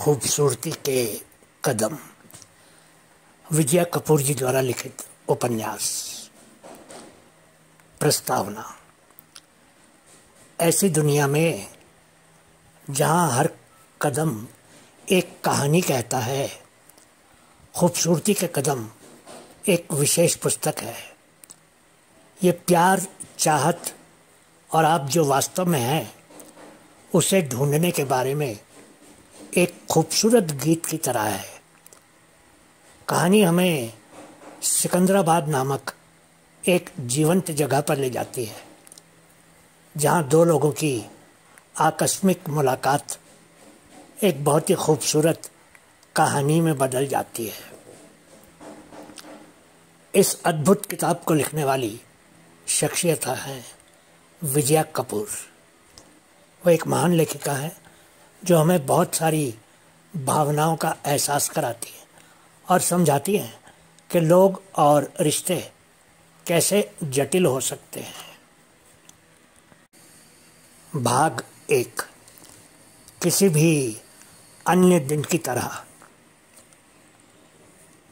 खूबसूरती के कदम विजया कपूर जी द्वारा लिखित उपन्यास प्रस्तावना ऐसी दुनिया में जहाँ हर कदम एक कहानी कहता है खूबसूरती के कदम एक विशेष पुस्तक है ये प्यार चाहत और आप जो वास्तव में हैं उसे ढूंढने के बारे में एक खूबसूरत गीत की तरह है कहानी हमें सिकंदराबाद नामक एक जीवंत जगह पर ले जाती है जहाँ दो लोगों की आकस्मिक मुलाकात एक बहुत ही खूबसूरत कहानी में बदल जाती है इस अद्भुत किताब को लिखने वाली शख्सियत हैं विजया कपूर वो एक महान लेखिका हैं जो हमें बहुत सारी भावनाओं का एहसास कराती है और समझाती है कि लोग और रिश्ते कैसे जटिल हो सकते हैं भाग एक किसी भी अन्य दिन की तरह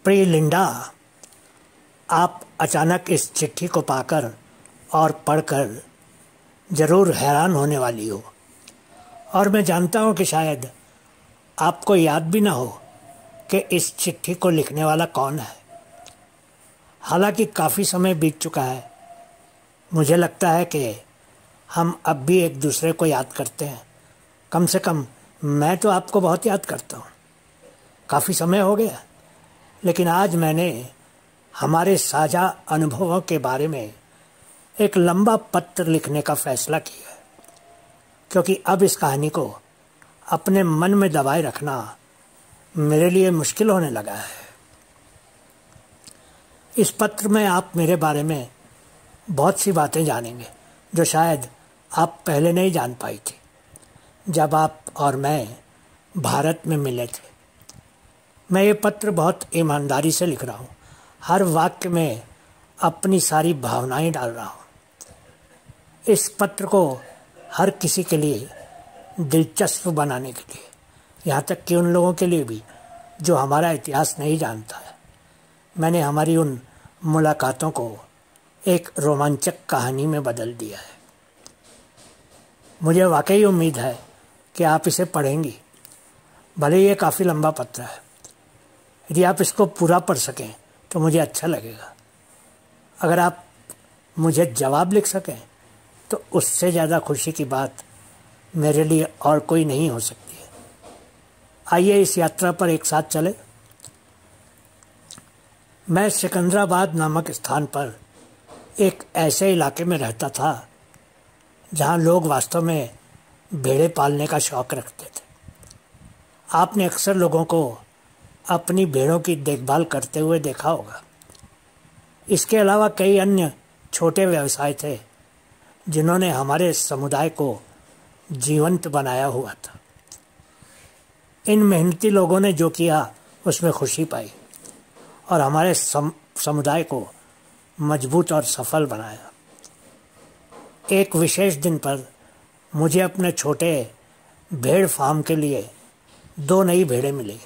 प्रिय लिंडा आप अचानक इस चिट्ठी को पाकर और पढ़कर ज़रूर हैरान होने वाली हो और मैं जानता हूँ कि शायद आपको याद भी ना हो कि इस चिट्ठी को लिखने वाला कौन है हालांकि काफ़ी समय बीत चुका है मुझे लगता है कि हम अब भी एक दूसरे को याद करते हैं कम से कम मैं तो आपको बहुत याद करता हूँ काफ़ी समय हो गया लेकिन आज मैंने हमारे साझा अनुभवों के बारे में एक लंबा पत्र लिखने का फैसला किया क्योंकि अब इस कहानी को अपने मन में दबाए रखना मेरे लिए मुश्किल होने लगा है इस पत्र में आप मेरे बारे में बहुत सी बातें जानेंगे जो शायद आप पहले नहीं जान पाई थी जब आप और मैं भारत में मिले थे मैं ये पत्र बहुत ईमानदारी से लिख रहा हूँ हर वाक्य में अपनी सारी भावनाएं डाल रहा हूँ इस पत्र को हर किसी के लिए दिलचस्प बनाने के लिए यहाँ तक कि उन लोगों के लिए भी जो हमारा इतिहास नहीं जानता है मैंने हमारी उन मुलाकातों को एक रोमांचक कहानी में बदल दिया है मुझे वाकई उम्मीद है कि आप इसे पढ़ेंगी भले ये काफ़ी लंबा पत्र है यदि आप इसको पूरा पढ़ सकें तो मुझे अच्छा लगेगा अगर आप मुझे जवाब लिख सकें तो उससे ज़्यादा खुशी की बात मेरे लिए और कोई नहीं हो सकती है आइए इस यात्रा पर एक साथ चले मैं सिकंदराबाद नामक स्थान पर एक ऐसे इलाके में रहता था जहाँ लोग वास्तव में भेड़े पालने का शौक़ रखते थे आपने अक्सर लोगों को अपनी भेड़ों की देखभाल करते हुए देखा होगा इसके अलावा कई अन्य छोटे व्यवसाय थे जिन्होंने हमारे समुदाय को जीवंत बनाया हुआ था इन मेहनती लोगों ने जो किया उसमें खुशी पाई और हमारे सम, समुदाय को मजबूत और सफल बनाया एक विशेष दिन पर मुझे अपने छोटे भेड़ फार्म के लिए दो नई भेड़ें मिली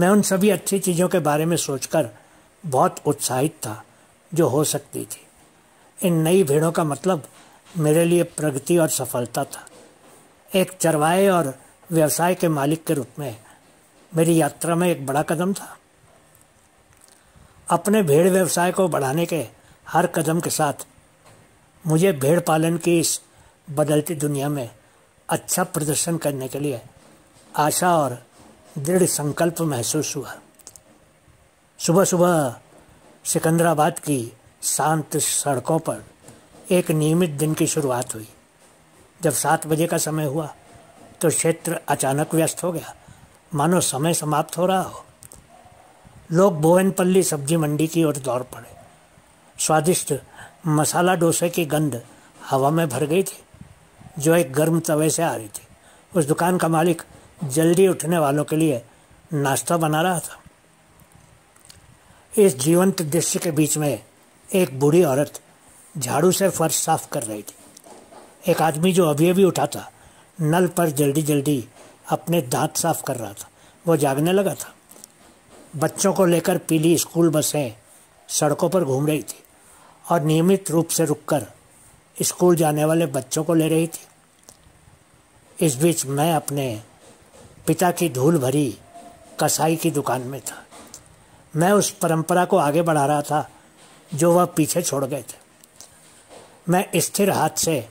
मैं उन सभी अच्छी चीज़ों के बारे में सोचकर बहुत उत्साहित था जो हो सकती थी इन नई भीड़ों का मतलब मेरे लिए प्रगति और सफलता था एक चरवाहे और व्यवसाय के मालिक के रूप में मेरी यात्रा में एक बड़ा कदम था अपने भेड़ व्यवसाय को बढ़ाने के हर कदम के साथ मुझे भेड़ पालन की इस बदलती दुनिया में अच्छा प्रदर्शन करने के लिए आशा और दृढ़ संकल्प महसूस हुआ सुबह सुबह सिकंदराबाद की शांत सड़कों पर एक नियमित दिन की शुरुआत हुई जब सात बजे का समय हुआ तो क्षेत्र अचानक व्यस्त हो गया मानो समय समाप्त हो रहा हो लोग बोवनपल्ली सब्जी मंडी की ओर दौड़ पड़े स्वादिष्ट मसाला डोसे की गंध हवा में भर गई थी जो एक गर्म तवे से आ रही थी उस दुकान का मालिक जल्दी उठने वालों के लिए नाश्ता बना रहा था इस जीवंत दृश्य के बीच में एक बूढ़ी औरत झाड़ू से फर्श साफ कर रही थी एक आदमी जो अभी अभी उठा था नल पर जल्दी जल्दी अपने दांत साफ कर रहा था वो जागने लगा था बच्चों को लेकर पीली स्कूल बसें सड़कों पर घूम रही थी और नियमित रूप से रुककर स्कूल जाने वाले बच्चों को ले रही थी इस बीच मैं अपने पिता की धूल भरी कसाई की दुकान में था मैं उस परंपरा को आगे बढ़ा रहा था जो वह पीछे छोड़ गए थे मैं स्थिर हाथ से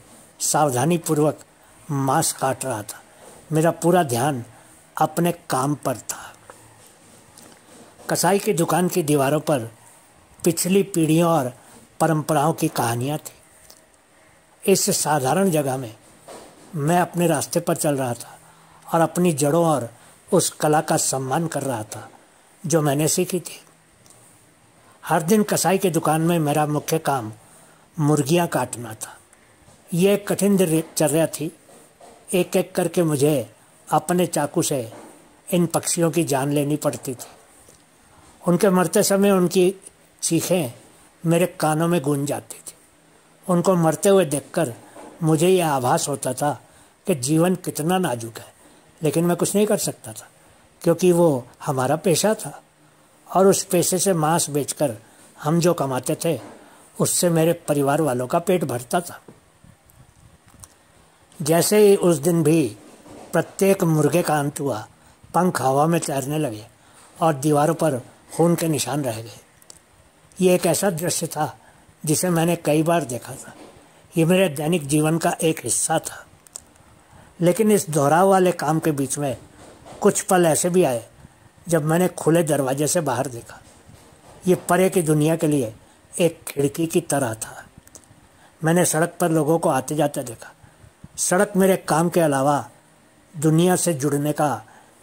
सावधानी पूर्वक मांस काट रहा था मेरा पूरा ध्यान अपने काम पर था कसाई की दुकान की दीवारों पर पिछली पीढ़ियों और परंपराओं की कहानियाँ थी इस साधारण जगह में मैं अपने रास्ते पर चल रहा था और अपनी जड़ों और उस कला का सम्मान कर रहा था जो मैंने सीखी थी हर दिन कसाई की दुकान में मेरा मुख्य काम मुर्गियाँ काटना था ये एक कठिन दिनचर्या थी एक एक करके मुझे अपने चाकू से इन पक्षियों की जान लेनी पड़ती थी उनके मरते समय उनकी चीखें मेरे कानों में गूंज जाती थी उनको मरते हुए देखकर मुझे यह आभास होता था कि जीवन कितना नाजुक है लेकिन मैं कुछ नहीं कर सकता था क्योंकि वो हमारा पेशा था और उस पैसे से मांस बेचकर हम जो कमाते थे उससे मेरे परिवार वालों का पेट भरता था जैसे ही उस दिन भी प्रत्येक मुर्गे का अंत हुआ पंख हवा में तैरने लगे और दीवारों पर खून के निशान रह गए ये एक ऐसा दृश्य था जिसे मैंने कई बार देखा था ये मेरे दैनिक जीवन का एक हिस्सा था लेकिन इस दोहराव वाले काम के बीच में कुछ पल ऐसे भी आए जब मैंने खुले दरवाजे से बाहर देखा ये परे की दुनिया के लिए एक खिड़की की तरह था मैंने सड़क पर लोगों को आते जाते देखा सड़क मेरे काम के अलावा दुनिया से जुड़ने का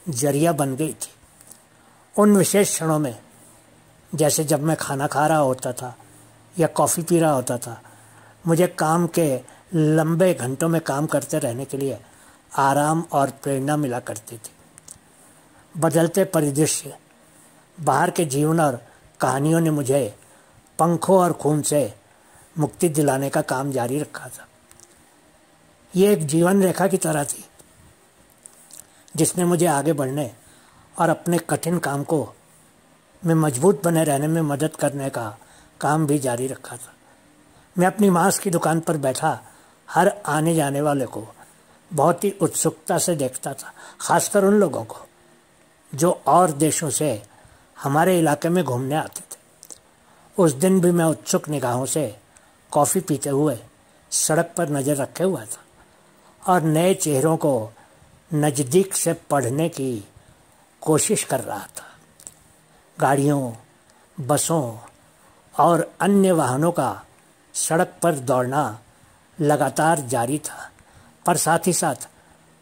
जरिया बन गई थी उन विशेष क्षणों में जैसे जब मैं खाना खा रहा होता था या कॉफ़ी पी रहा होता था मुझे काम के लंबे घंटों में काम करते रहने के लिए आराम और प्रेरणा मिला करती थी बदलते परिदृश्य बाहर के जीवन और कहानियों ने मुझे पंखों और खून से मुक्ति दिलाने का काम जारी रखा था ये एक जीवन रेखा की तरह थी जिसने मुझे आगे बढ़ने और अपने कठिन काम को में मजबूत बने रहने में मदद करने का काम भी जारी रखा था मैं अपनी मांस की दुकान पर बैठा हर आने जाने वाले को बहुत ही उत्सुकता से देखता था खासकर उन लोगों को जो और देशों से हमारे इलाके में घूमने आते थे उस दिन भी मैं उत्सुक निगाहों से कॉफ़ी पीते हुए सड़क पर नज़र रखे हुआ था और नए चेहरों को नज़दीक से पढ़ने की कोशिश कर रहा था गाड़ियों बसों और अन्य वाहनों का सड़क पर दौड़ना लगातार जारी था पर साथ ही साथ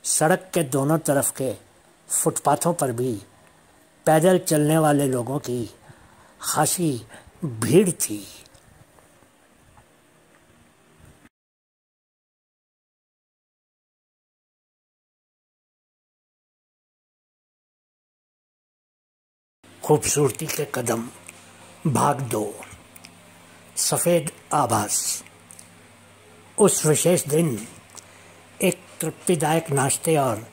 सड़क के दोनों तरफ के फुटपाथों पर भी पैदल चलने वाले लोगों की खासी भीड़ थी खूबसूरती के कदम भाग दो सफ़ेद आभास उस विशेष दिन एक तृप्तिदायक नाश्ते और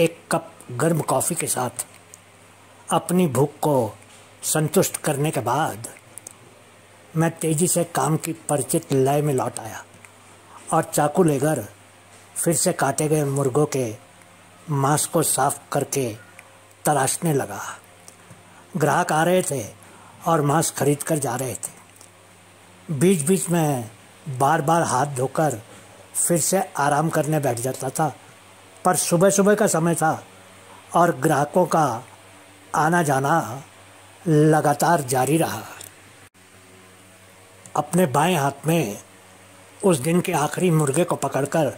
एक कप गर्म कॉफ़ी के साथ अपनी भूख को संतुष्ट करने के बाद मैं तेज़ी से काम की परिचित लय में लौट आया और चाकू लेकर फिर से काटे गए मुर्गों के मांस को साफ करके तराशने लगा ग्राहक आ रहे थे और मांस खरीद कर जा रहे थे बीच बीच में बार बार हाथ धोकर फिर से आराम करने बैठ जाता था पर सुबह सुबह का समय था और ग्राहकों का आना जाना लगातार जारी रहा अपने बाएं हाथ में उस दिन के आखिरी मुर्गे को पकड़कर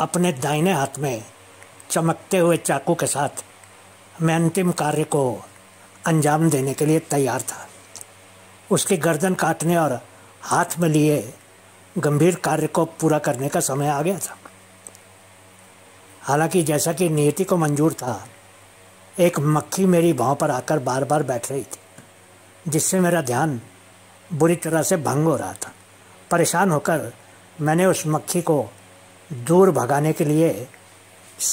अपने दाहिने हाथ में चमकते हुए चाकू के साथ मैं अंतिम कार्य को अंजाम देने के लिए तैयार था उसकी गर्दन काटने और हाथ में लिए गंभीर कार्य को पूरा करने का समय आ गया था हालांकि जैसा कि नियति को मंजूर था एक मक्खी मेरी भाव पर आकर बार बार बैठ रही थी जिससे मेरा ध्यान बुरी तरह से भंग हो रहा था परेशान होकर मैंने उस मक्खी को दूर भगाने के लिए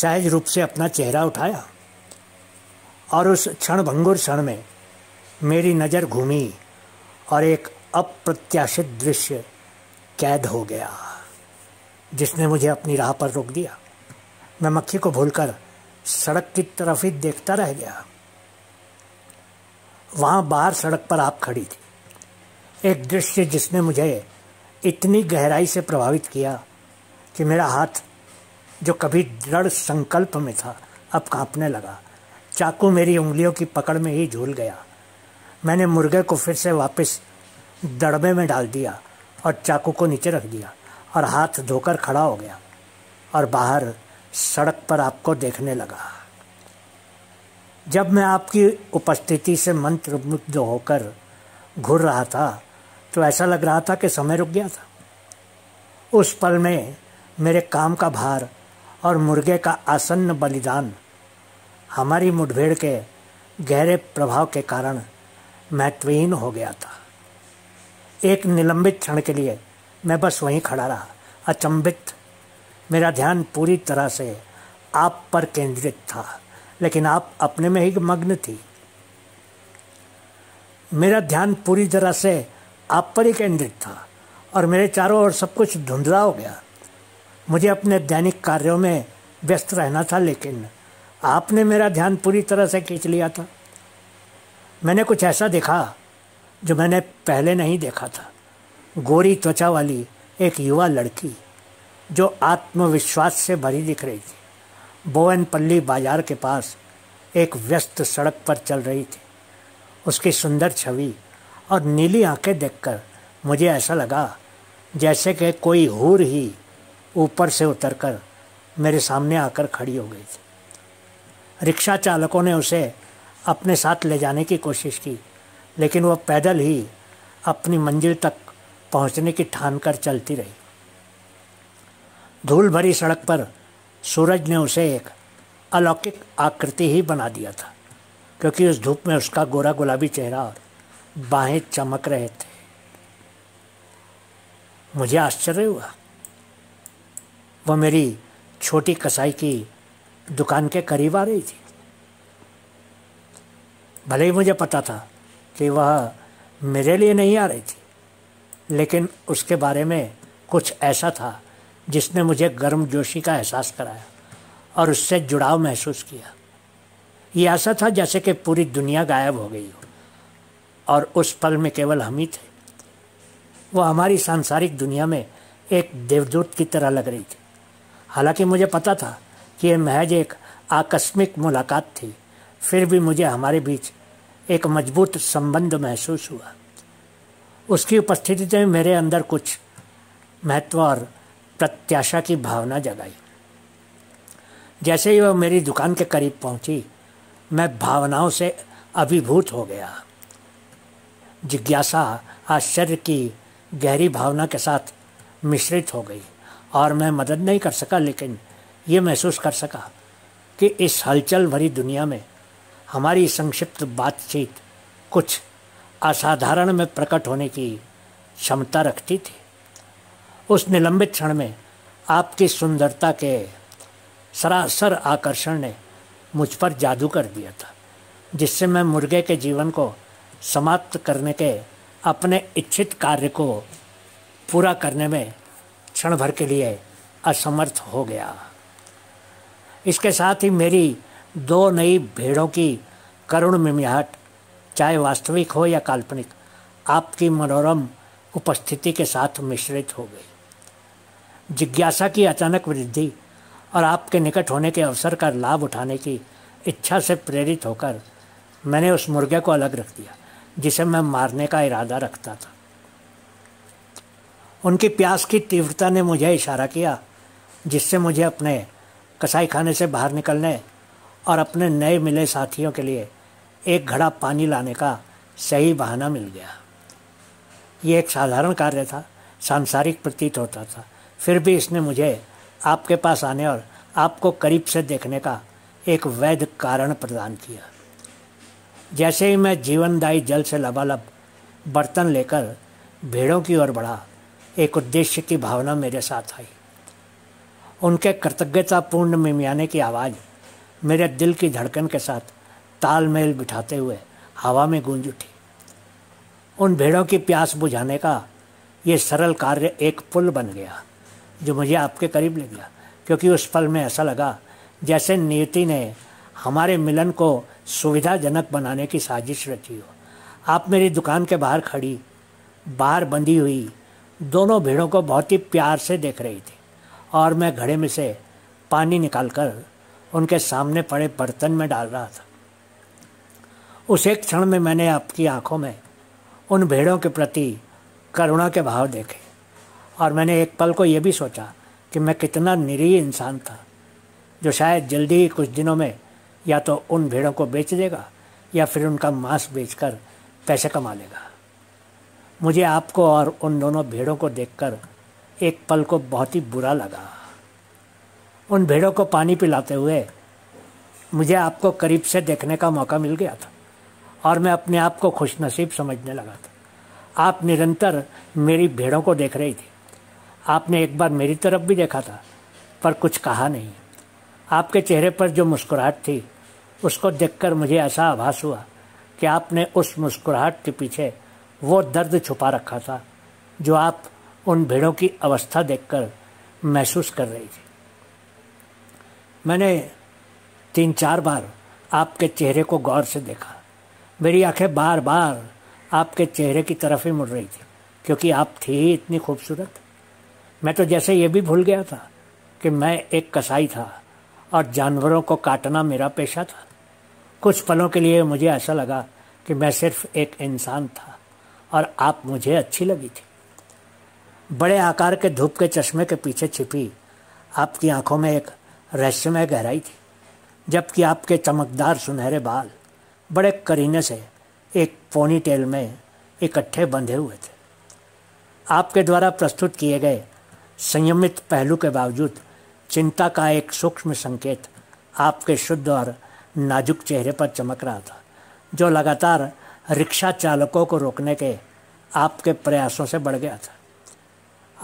सहज रूप से अपना चेहरा उठाया और उस क्षण भंगुर क्षण में मेरी नज़र घूमी और एक अप्रत्याशित दृश्य कैद हो गया जिसने मुझे अपनी राह पर रोक दिया मैं मक्खी को भूलकर सड़क की तरफ ही देखता रह गया वहाँ बाहर सड़क पर आप खड़ी थी एक दृश्य जिसने मुझे इतनी गहराई से प्रभावित किया कि मेरा हाथ जो कभी दृढ़ संकल्प में था अब कांपने लगा चाकू मेरी उंगलियों की पकड़ में ही झूल गया मैंने मुर्गे को फिर से वापस दड़बे में डाल दिया और चाकू को नीचे रख दिया और हाथ धोकर खड़ा हो गया और बाहर सड़क पर आपको देखने लगा जब मैं आपकी उपस्थिति से मंत्रमुग्ध होकर घूर रहा था तो ऐसा लग रहा था कि समय रुक गया था उस पल में मेरे काम का भार और मुर्गे का आसन्न बलिदान हमारी मुठभेड़ के गहरे प्रभाव के कारण महत्वहीन हो गया था एक निलंबित क्षण के लिए मैं बस वहीं खड़ा रहा अचंभित मेरा ध्यान पूरी तरह से आप पर केंद्रित था लेकिन आप अपने में ही मग्न थी मेरा ध्यान पूरी तरह से आप पर ही केंद्रित था और मेरे चारों ओर सब कुछ धुंधला हो गया मुझे अपने दैनिक कार्यों में व्यस्त रहना था लेकिन आपने मेरा ध्यान पूरी तरह से खींच लिया था मैंने कुछ ऐसा देखा जो मैंने पहले नहीं देखा था गोरी त्वचा वाली एक युवा लड़की जो आत्मविश्वास से भरी दिख रही थी बोवनपल्ली बाजार के पास एक व्यस्त सड़क पर चल रही थी उसकी सुंदर छवि और नीली आंखें देखकर मुझे ऐसा लगा जैसे कि कोई हूर ही ऊपर से उतरकर मेरे सामने आकर खड़ी हो गई थी रिक्शा चालकों ने उसे अपने साथ ले जाने की कोशिश की लेकिन वह पैदल ही अपनी मंजिल तक पहुंचने की ठान कर चलती रही धूल भरी सड़क पर सूरज ने उसे एक अलौकिक आकृति ही बना दिया था क्योंकि उस धूप में उसका गोरा गुलाबी चेहरा और बाहें चमक रहे थे मुझे आश्चर्य हुआ वो मेरी छोटी कसाई की दुकान के करीब आ रही थी भले ही मुझे पता था कि वह मेरे लिए नहीं आ रही थी लेकिन उसके बारे में कुछ ऐसा था जिसने मुझे गर्म जोशी का एहसास कराया और उससे जुड़ाव महसूस किया ये ऐसा था जैसे कि पूरी दुनिया गायब हो गई हो और उस पल में केवल हम ही थे वो हमारी सांसारिक दुनिया में एक देवदूत की तरह लग रही थी हालांकि मुझे पता था कि यह महज एक आकस्मिक मुलाकात थी फिर भी मुझे हमारे बीच एक मजबूत संबंध महसूस हुआ उसकी उपस्थिति में मेरे अंदर कुछ महत्व और प्रत्याशा की भावना जगाई जैसे ही वह मेरी दुकान के करीब पहुंची मैं भावनाओं से अभिभूत हो गया जिज्ञासा आश्चर्य की गहरी भावना के साथ मिश्रित हो गई और मैं मदद नहीं कर सका लेकिन ये महसूस कर सका कि इस हलचल भरी दुनिया में हमारी संक्षिप्त बातचीत कुछ असाधारण में प्रकट होने की क्षमता रखती थी उस निलंबित क्षण में आपकी सुंदरता के सरासर आकर्षण ने मुझ पर जादू कर दिया था जिससे मैं मुर्गे के जीवन को समाप्त करने के अपने इच्छित कार्य को पूरा करने में क्षण भर के लिए असमर्थ हो गया इसके साथ ही मेरी दो नई भेड़ों की करुण मिमियाहट चाहे वास्तविक हो या काल्पनिक आपकी मनोरम उपस्थिति के साथ मिश्रित हो गई जिज्ञासा की अचानक वृद्धि और आपके निकट होने के अवसर का लाभ उठाने की इच्छा से प्रेरित होकर मैंने उस मुर्गे को अलग रख दिया जिसे मैं मारने का इरादा रखता था उनकी प्यास की तीव्रता ने मुझे इशारा किया जिससे मुझे अपने कसाई खाने से बाहर निकलने और अपने नए मिले साथियों के लिए एक घड़ा पानी लाने का सही बहाना मिल गया ये एक साधारण कार्य था सांसारिक प्रतीत होता था फिर भी इसने मुझे आपके पास आने और आपको करीब से देखने का एक वैध कारण प्रदान किया जैसे ही मैं जीवनदायी जल से लबालब बर्तन लेकर भेड़ों की ओर बढ़ा एक उद्देश्य की भावना मेरे साथ आई उनके कृतज्ञतापूर्ण मिमियाने की आवाज़ मेरे दिल की धड़कन के साथ तालमेल बिठाते हुए हवा में गूंज उठी उन भेड़ों की प्यास बुझाने का ये सरल कार्य एक पुल बन गया जो मुझे आपके करीब ले गया क्योंकि उस फल में ऐसा लगा जैसे नियति ने हमारे मिलन को सुविधाजनक बनाने की साजिश रची हो आप मेरी दुकान के बाहर खड़ी बाहर बंधी हुई दोनों भीड़ों को बहुत ही प्यार से देख रही थी और मैं घड़े में से पानी निकालकर उनके सामने पड़े बर्तन में डाल रहा था उस एक क्षण में मैंने आपकी आंखों में उन भेड़ों के प्रति करुणा के भाव देखे और मैंने एक पल को ये भी सोचा कि मैं कितना निरीह इंसान था जो शायद जल्दी ही कुछ दिनों में या तो उन भेड़ों को बेच देगा या फिर उनका मांस बेचकर पैसे कमा लेगा मुझे आपको और उन दोनों भेड़ों को देखकर एक पल को बहुत ही बुरा लगा उन भेड़ों को पानी पिलाते हुए मुझे आपको करीब से देखने का मौका मिल गया था और मैं अपने आप को खुशनसीब समझने लगा था आप निरंतर मेरी भेड़ों को देख रही थी आपने एक बार मेरी तरफ भी देखा था पर कुछ कहा नहीं आपके चेहरे पर जो मुस्कुराहट थी उसको देखकर मुझे ऐसा आभास हुआ कि आपने उस मुस्कुराहट के पीछे वो दर्द छुपा रखा था जो आप उन भीड़ों की अवस्था देखकर महसूस कर रही थी मैंने तीन चार बार आपके चेहरे को गौर से देखा मेरी आंखें बार बार आपके चेहरे की तरफ ही मुड़ रही थी क्योंकि आप थी इतनी खूबसूरत मैं तो जैसे ये भी भूल गया था कि मैं एक कसाई था और जानवरों को काटना मेरा पेशा था कुछ पलों के लिए मुझे ऐसा लगा कि मैं सिर्फ एक इंसान था और आप मुझे अच्छी लगी थी बड़े आकार के धूप के चश्मे के पीछे छिपी आपकी आंखों में एक रहस्यमय गहराई थी जबकि आपके चमकदार सुनहरे बाल बड़े करीने से एक पोनी टेल में इकट्ठे बंधे हुए थे आपके द्वारा प्रस्तुत किए गए संयमित पहलू के बावजूद चिंता का एक सूक्ष्म संकेत आपके शुद्ध और नाजुक चेहरे पर चमक रहा था जो लगातार रिक्शा चालकों को रोकने के आपके प्रयासों से बढ़ गया था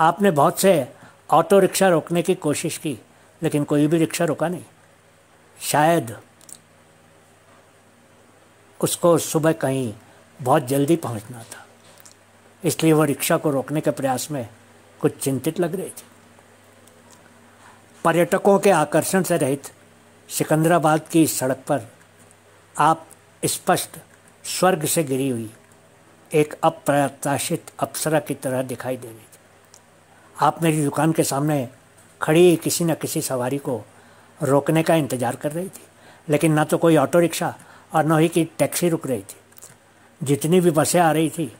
आपने बहुत से ऑटो रिक्शा रोकने की कोशिश की लेकिन कोई भी रिक्शा रुका नहीं शायद उसको सुबह कहीं बहुत जल्दी पहुंचना था इसलिए वह रिक्शा को रोकने के प्रयास में कुछ चिंतित लग रहे थे पर्यटकों के आकर्षण से रहित सिकंदराबाद की सड़क पर आप स्पष्ट स्वर्ग से गिरी हुई एक अप्रत्याशित अप्सरा की तरह दिखाई दे रही थी आप मेरी दुकान के सामने खड़ी किसी न किसी सवारी को रोकने का इंतज़ार कर रही थी लेकिन ना तो कोई ऑटो रिक्शा और न ही की टैक्सी रुक रही थी जितनी भी बसें आ रही थी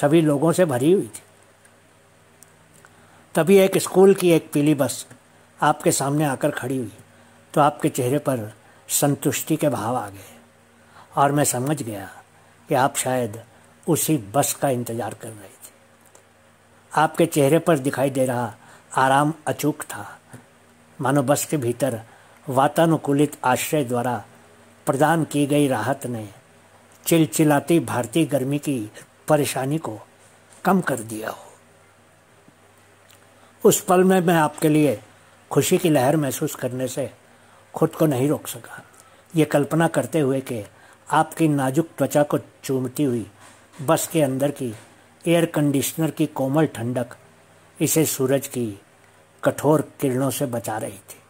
सभी लोगों से भरी हुई थी तभी एक स्कूल की एक पीली बस आपके सामने आकर खड़ी हुई तो आपके चेहरे पर संतुष्टि के भाव आ गए और मैं समझ गया कि आप शायद उसी बस का इंतज़ार कर रहे थे आपके चेहरे पर दिखाई दे रहा आराम अचूक था मानो बस के भीतर वातानुकूलित आश्रय द्वारा प्रदान की गई राहत ने चिलचिलाती भारतीय गर्मी की परेशानी को कम कर दिया हो उस पल में मैं आपके लिए खुशी की लहर महसूस करने से खुद को नहीं रोक सका ये कल्पना करते हुए कि आपकी नाजुक त्वचा को चूमती हुई बस के अंदर की एयर कंडीशनर की कोमल ठंडक इसे सूरज की कठोर किरणों से बचा रही थी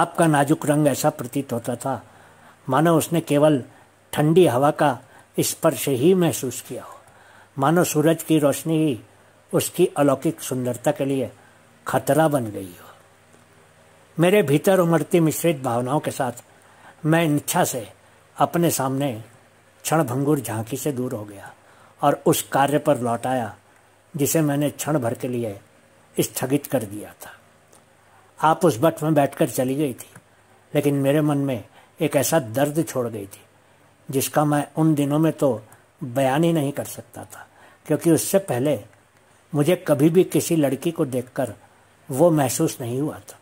आपका नाजुक रंग ऐसा प्रतीत होता था मानो उसने केवल ठंडी हवा का स्पर्श ही महसूस किया हो मानो सूरज की रोशनी ही उसकी अलौकिक सुंदरता के लिए खतरा बन गई हो मेरे भीतर उमड़ती मिश्रित भावनाओं के साथ मैं इच्छा से अपने सामने क्षणभंगुर झांकी से दूर हो गया और उस कार्य पर लौट आया जिसे मैंने क्षण भर के लिए स्थगित कर दिया था आप उस बट में बैठकर चली गई थी लेकिन मेरे मन में एक ऐसा दर्द छोड़ गई थी जिसका मैं उन दिनों में तो बयान ही नहीं कर सकता था क्योंकि उससे पहले मुझे कभी भी किसी लड़की को देखकर वो महसूस नहीं हुआ था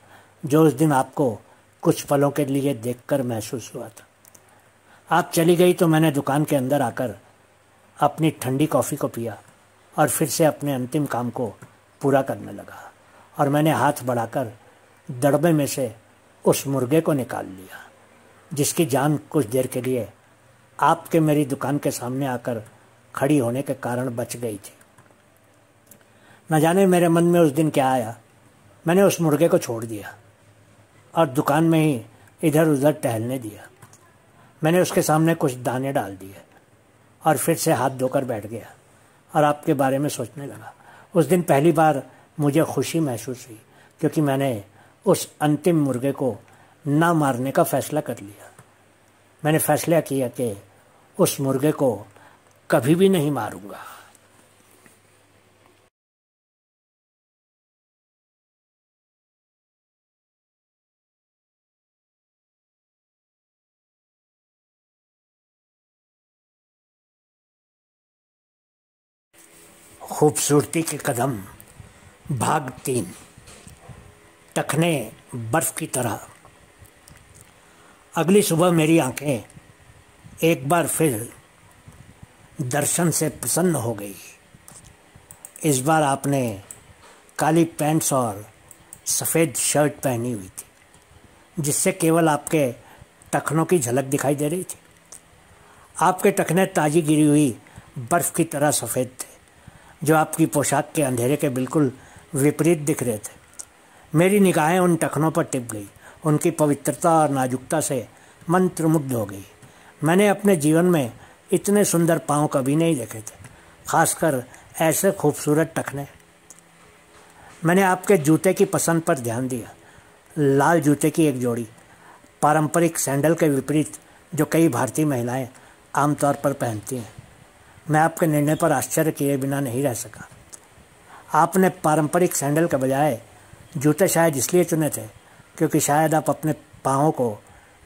जो उस दिन आपको कुछ पलों के लिए देखकर महसूस हुआ था आप चली गई तो मैंने दुकान के अंदर आकर अपनी ठंडी कॉफ़ी को पिया और फिर से अपने अंतिम काम को पूरा करने लगा और मैंने हाथ बढ़ाकर दड़बे में से उस मुर्गे को निकाल लिया जिसकी जान कुछ देर के लिए आपके मेरी दुकान के सामने आकर खड़ी होने के कारण बच गई थी न जाने मेरे मन में उस दिन क्या आया मैंने उस मुर्गे को छोड़ दिया और दुकान में ही इधर उधर टहलने दिया मैंने उसके सामने कुछ दाने डाल दिए और फिर से हाथ धोकर बैठ गया और आपके बारे में सोचने लगा उस दिन पहली बार मुझे खुशी महसूस हुई क्योंकि मैंने उस अंतिम मुर्गे को ना मारने का फैसला कर लिया मैंने फैसला किया कि उस मुर्गे को कभी भी नहीं मारूंगा खूबसूरती के कदम भाग तीन टखने बर्फ़ की तरह अगली सुबह मेरी आंखें एक बार फिर दर्शन से प्रसन्न हो गई इस बार आपने काली पैंट्स और सफ़ेद शर्ट पहनी हुई थी जिससे केवल आपके टखनों की झलक दिखाई दे रही थी आपके टखने ताज़ी गिरी हुई बर्फ़ की तरह सफ़ेद थे जो आपकी पोशाक के अंधेरे के बिल्कुल विपरीत दिख रहे थे मेरी निगाहें उन टखनों पर टिप गई उनकी पवित्रता और नाजुकता से मंत्रमुग्ध हो गई मैंने अपने जीवन में इतने सुंदर पाँव कभी नहीं देखे थे खासकर ऐसे खूबसूरत टखने मैंने आपके जूते की पसंद पर ध्यान दिया लाल जूते की एक जोड़ी पारंपरिक सैंडल के विपरीत जो कई भारतीय महिलाएं आमतौर पर पहनती हैं मैं आपके निर्णय पर आश्चर्य किए बिना नहीं रह सका आपने पारंपरिक सैंडल के बजाय जूते शायद इसलिए चुने थे क्योंकि शायद आप अपने पाँव को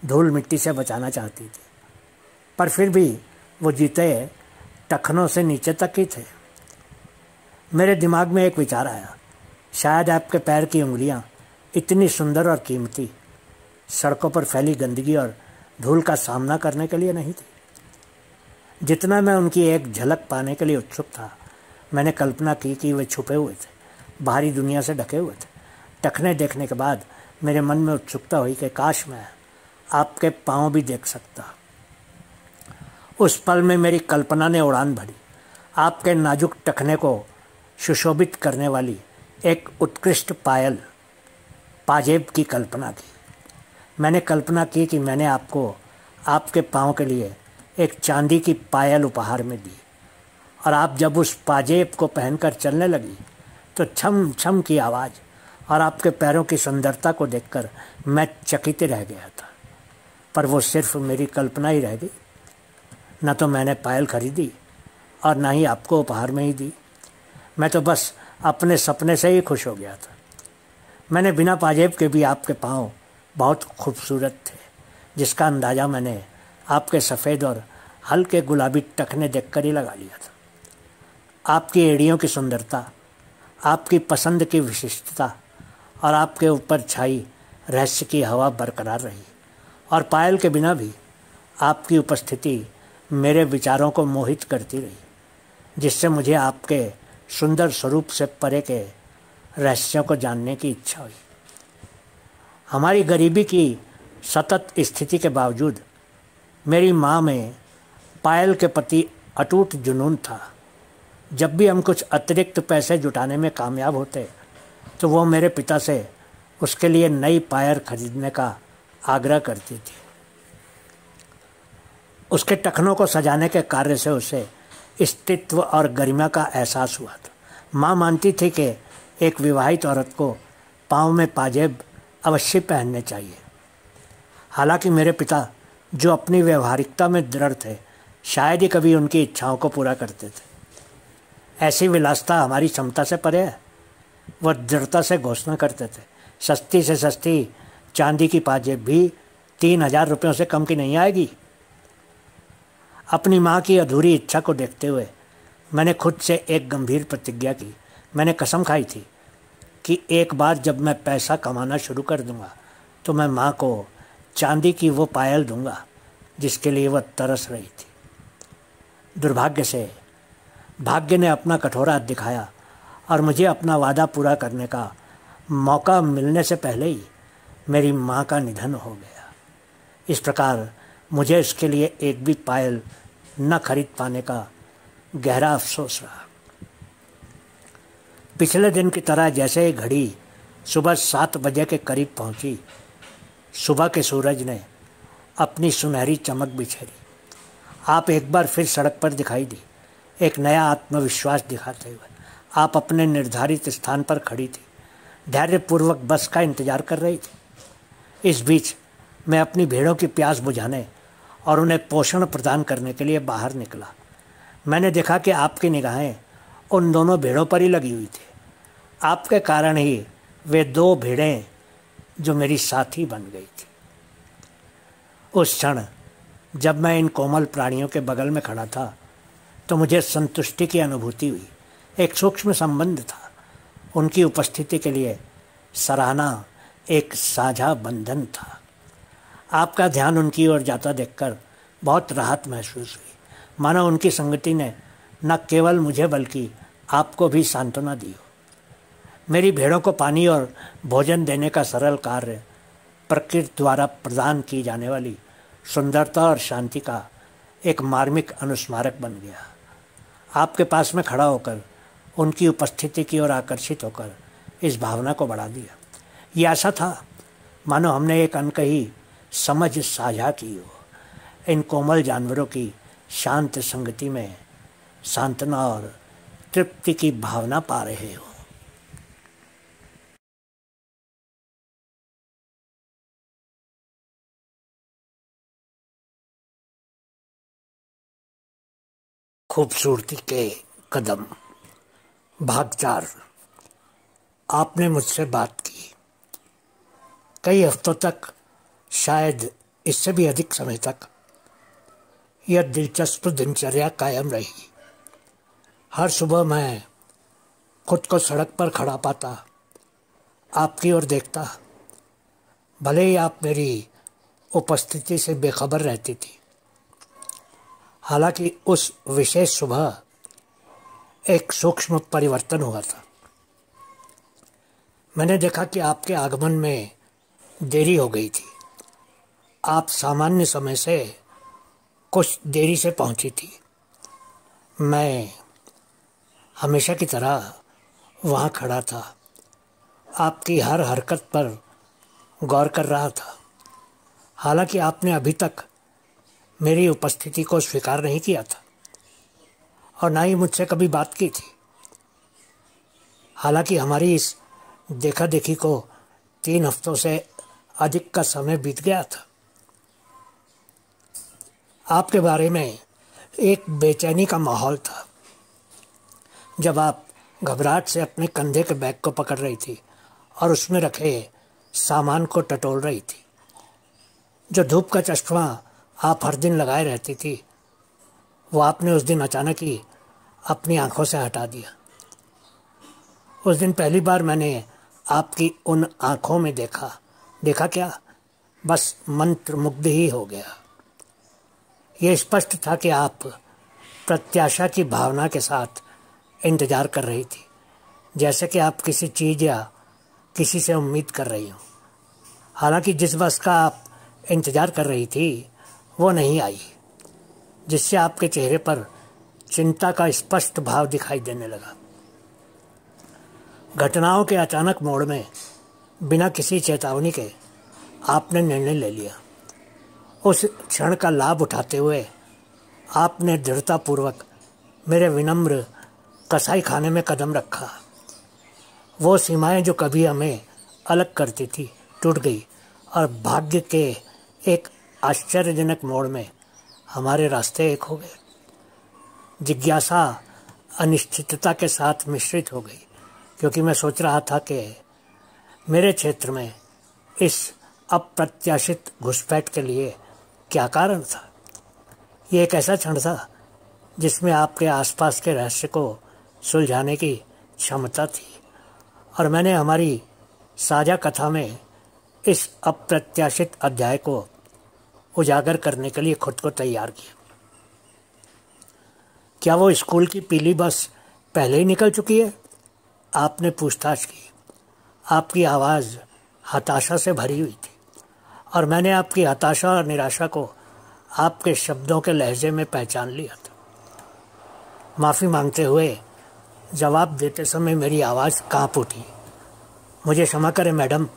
धूल मिट्टी से बचाना चाहती थी पर फिर भी वो जूते टखनों से नीचे तक ही थे मेरे दिमाग में एक विचार आया शायद आपके पैर की उंगलियां इतनी सुंदर और कीमती सड़कों पर फैली गंदगी और धूल का सामना करने के लिए नहीं थी जितना मैं उनकी एक झलक पाने के लिए उत्सुक था मैंने कल्पना की कि वे छुपे हुए थे बाहरी दुनिया से ढके हुए थे टखने देखने के बाद मेरे मन में उत्सुकता हुई कि काश मैं आपके पाँव भी देख सकता उस पल में मेरी कल्पना ने उड़ान भरी आपके नाजुक टखने को सुशोभित करने वाली एक उत्कृष्ट पायल पाजेब की कल्पना की मैंने कल्पना की कि मैंने आपको आपके पाँव के लिए एक चांदी की पायल उपहार में दी और आप जब उस पाजेब को पहनकर चलने लगी तो छम छम की आवाज़ और आपके पैरों की सुंदरता को देखकर मैं चकित रह गया था पर वो सिर्फ मेरी कल्पना ही रह गई न तो मैंने पायल खरीदी और ना ही आपको उपहार में ही दी मैं तो बस अपने सपने से ही खुश हो गया था मैंने बिना पाजेब के भी आपके पाँव बहुत खूबसूरत थे जिसका अंदाज़ा मैंने आपके सफ़ेद और हल्के गुलाबी टखने देखकर ही लगा लिया था आपकी एड़ियों की सुंदरता आपकी पसंद की विशिष्टता और आपके ऊपर छाई रहस्य की हवा बरकरार रही और पायल के बिना भी आपकी उपस्थिति मेरे विचारों को मोहित करती रही जिससे मुझे आपके सुंदर स्वरूप से परे के रहस्यों को जानने की इच्छा हुई हमारी गरीबी की सतत स्थिति के बावजूद मेरी माँ में पायल के प्रति अटूट जुनून था जब भी हम कुछ अतिरिक्त पैसे जुटाने में कामयाब होते तो वो मेरे पिता से उसके लिए नई पायर खरीदने का आग्रह करती थी उसके टखनों को सजाने के कार्य से उसे अस्तित्व और गरिमा का एहसास हुआ था माँ मानती थी कि एक विवाहित औरत को पाँव में पाजेब अवश्य पहनने चाहिए हालांकि मेरे पिता जो अपनी व्यवहारिकता में दृढ़ थे शायद ही कभी उनकी इच्छाओं को पूरा करते थे ऐसी विलासता हमारी क्षमता से परे है वह दृढ़ता से घोषणा करते थे सस्ती से सस्ती चांदी की पाजेब भी तीन हजार रुपयों से कम की नहीं आएगी अपनी माँ की अधूरी इच्छा को देखते हुए मैंने खुद से एक गंभीर प्रतिज्ञा की मैंने कसम खाई थी कि एक बार जब मैं पैसा कमाना शुरू कर दूंगा तो मैं माँ को चांदी की वो पायल दूंगा जिसके लिए वह तरस रही थी दुर्भाग्य से भाग्य ने अपना कठोरा दिखाया और मुझे अपना वादा पूरा करने का मौका मिलने से पहले ही मेरी माँ का निधन हो गया इस प्रकार मुझे इसके लिए एक भी पायल न खरीद पाने का गहरा अफसोस रहा पिछले दिन की तरह जैसे ही घड़ी सुबह सात बजे के करीब पहुंची सुबह के सूरज ने अपनी सुनहरी चमक बिछेरी आप एक बार फिर सड़क पर दिखाई दी एक नया आत्मविश्वास दिखाते हुए आप अपने निर्धारित स्थान पर खड़ी थी धैर्यपूर्वक बस का इंतजार कर रही थी इस बीच मैं अपनी भेड़ों की प्यास बुझाने और उन्हें पोषण प्रदान करने के लिए बाहर निकला मैंने देखा कि आपकी निगाहें उन दोनों भेड़ों पर ही लगी हुई थी आपके कारण ही वे दो भेड़ें जो मेरी साथी बन गई थी उस क्षण जब मैं इन कोमल प्राणियों के बगल में खड़ा था तो मुझे संतुष्टि की अनुभूति हुई एक सूक्ष्म संबंध था उनकी उपस्थिति के लिए सराहना एक साझा बंधन था आपका ध्यान उनकी ओर जाता देखकर बहुत राहत महसूस हुई मानो उनकी संगति ने न केवल मुझे बल्कि आपको भी सांत्वना दी हो मेरी भेड़ों को पानी और भोजन देने का सरल कार्य प्रकृति द्वारा प्रदान की जाने वाली सुंदरता और शांति का एक मार्मिक अनुस्मारक बन गया आपके पास में खड़ा होकर उनकी उपस्थिति की ओर आकर्षित होकर इस भावना को बढ़ा दिया ये ऐसा था मानो हमने एक अनकही समझ साझा की हो इन कोमल जानवरों की शांत संगति में सांत्वना और तृप्ति की भावना पा रहे हो खूबसूरती के कदम भाग चार आपने मुझसे बात की कई हफ्तों तक शायद इससे भी अधिक समय तक यह दिलचस्प दिनचर्या कायम रही हर सुबह मैं खुद को सड़क पर खड़ा पाता आपकी ओर देखता भले ही आप मेरी उपस्थिति से बेखबर रहती थी हालांकि उस विशेष सुबह एक सूक्ष्म परिवर्तन हुआ था मैंने देखा कि आपके आगमन में देरी हो गई थी आप सामान्य समय से कुछ देरी से पहुंची थी मैं हमेशा की तरह वहाँ खड़ा था आपकी हर हरकत पर गौर कर रहा था हालांकि आपने अभी तक मेरी उपस्थिति को स्वीकार नहीं किया था और ना ही मुझसे कभी बात की थी हालांकि हमारी इस देखा देखी को तीन हफ्तों से अधिक का समय बीत गया था आपके बारे में एक बेचैनी का माहौल था जब आप घबराहट से अपने कंधे के बैग को पकड़ रही थी और उसमें रखे सामान को टटोल रही थी जो धूप का चश्मा आप हर दिन लगाए रहती थी वो आपने उस दिन अचानक ही अपनी आंखों से हटा दिया उस दिन पहली बार मैंने आपकी उन आंखों में देखा देखा क्या बस मंत्र मुग्ध ही हो गया ये स्पष्ट था कि आप प्रत्याशा की भावना के साथ इंतज़ार कर रही थी जैसे कि आप किसी चीज़ या किसी से उम्मीद कर रही हो हालांकि जिस बस का आप इंतज़ार कर रही थी वो नहीं आई जिससे आपके चेहरे पर चिंता का स्पष्ट भाव दिखाई देने लगा घटनाओं के अचानक मोड़ में बिना किसी चेतावनी के आपने निर्णय ले लिया उस क्षण का लाभ उठाते हुए आपने दृढ़तापूर्वक मेरे विनम्र कसाई खाने में कदम रखा वो सीमाएं जो कभी हमें अलग करती थी टूट गई और भाग्य के एक आश्चर्यजनक मोड़ में हमारे रास्ते एक हो गए जिज्ञासा अनिश्चितता के साथ मिश्रित हो गई क्योंकि मैं सोच रहा था कि मेरे क्षेत्र में इस अप्रत्याशित घुसपैठ के लिए क्या कारण था ये एक ऐसा क्षण था जिसमें आपके आसपास के रहस्य को सुलझाने की क्षमता थी और मैंने हमारी साझा कथा में इस अप्रत्याशित अध्याय को उजागर करने के लिए खुद को तैयार किया क्या वो स्कूल की पीली बस पहले ही निकल चुकी है आपने पूछताछ की आपकी आवाज़ हताशा से भरी हुई थी और मैंने आपकी हताशा और निराशा को आपके शब्दों के लहजे में पहचान लिया था माफ़ी मांगते हुए जवाब देते समय मेरी आवाज़ कांप उठी मुझे क्षमा करें मैडम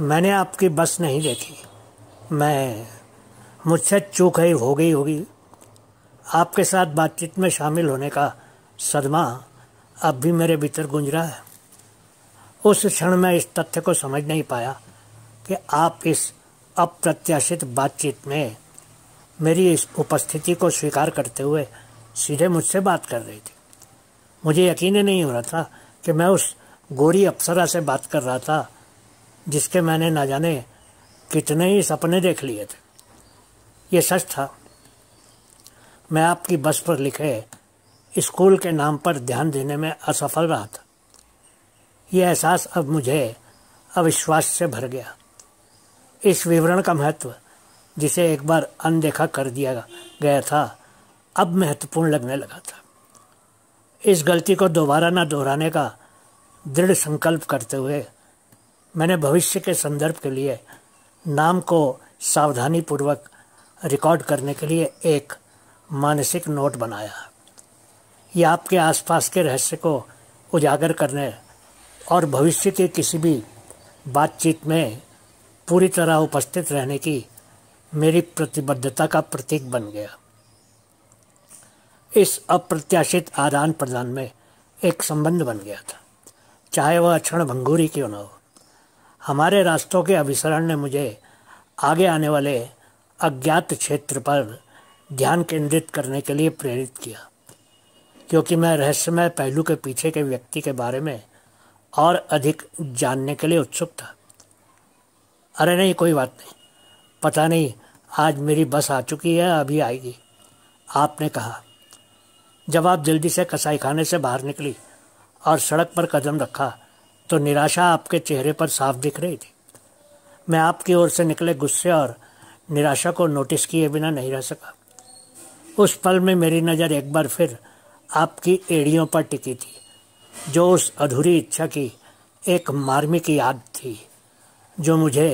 मैंने आपकी बस नहीं देखी मैं मुझसे चूक ही हो गई होगी आपके साथ बातचीत में शामिल होने का सदमा अब भी मेरे भीतर गूंज रहा है उस क्षण में इस तथ्य को समझ नहीं पाया कि आप इस अप्रत्याशित बातचीत में मेरी इस उपस्थिति को स्वीकार करते हुए सीधे मुझसे बात कर रही थी मुझे यकीन नहीं हो रहा था कि मैं उस गोरी अप्सरा से बात कर रहा था जिसके मैंने ना जाने कितने ही सपने देख लिए थे ये सच था मैं आपकी बस पर लिखे स्कूल के नाम पर ध्यान देने में असफल रहा था यह एहसास अब मुझे अविश्वास से भर गया इस विवरण का महत्व जिसे एक बार अनदेखा कर दिया गया था अब महत्वपूर्ण लगने लगा था इस गलती को दोबारा न दोहराने का दृढ़ संकल्प करते हुए मैंने भविष्य के संदर्भ के लिए नाम को सावधानीपूर्वक रिकॉर्ड करने के लिए एक मानसिक नोट बनाया ये आपके आसपास के रहस्य को उजागर करने और भविष्य के किसी भी बातचीत में पूरी तरह उपस्थित रहने की मेरी प्रतिबद्धता का प्रतीक बन गया इस अप्रत्याशित आदान प्रदान में एक संबंध बन गया था चाहे वह क्षण भंगूरी क्यों न हो हमारे रास्तों के अभिसरण ने मुझे आगे आने वाले अज्ञात क्षेत्र पर ध्यान केंद्रित करने के लिए प्रेरित किया क्योंकि मैं रहस्यमय पहलू के पीछे के व्यक्ति के बारे में और अधिक जानने के लिए उत्सुक था अरे नहीं कोई बात नहीं पता नहीं आज मेरी बस आ चुकी है अभी आएगी आपने कहा जब आप जल्दी से कसाईखाने से बाहर निकली और सड़क पर कदम रखा तो निराशा आपके चेहरे पर साफ दिख रही थी मैं आपकी ओर से निकले गुस्से और निराशा को नोटिस किए बिना नहीं रह सका उस पल में मेरी नज़र एक बार फिर आपकी एड़ियों पर टिकी थी जो उस अधूरी इच्छा की एक मार्मिक याद थी जो मुझे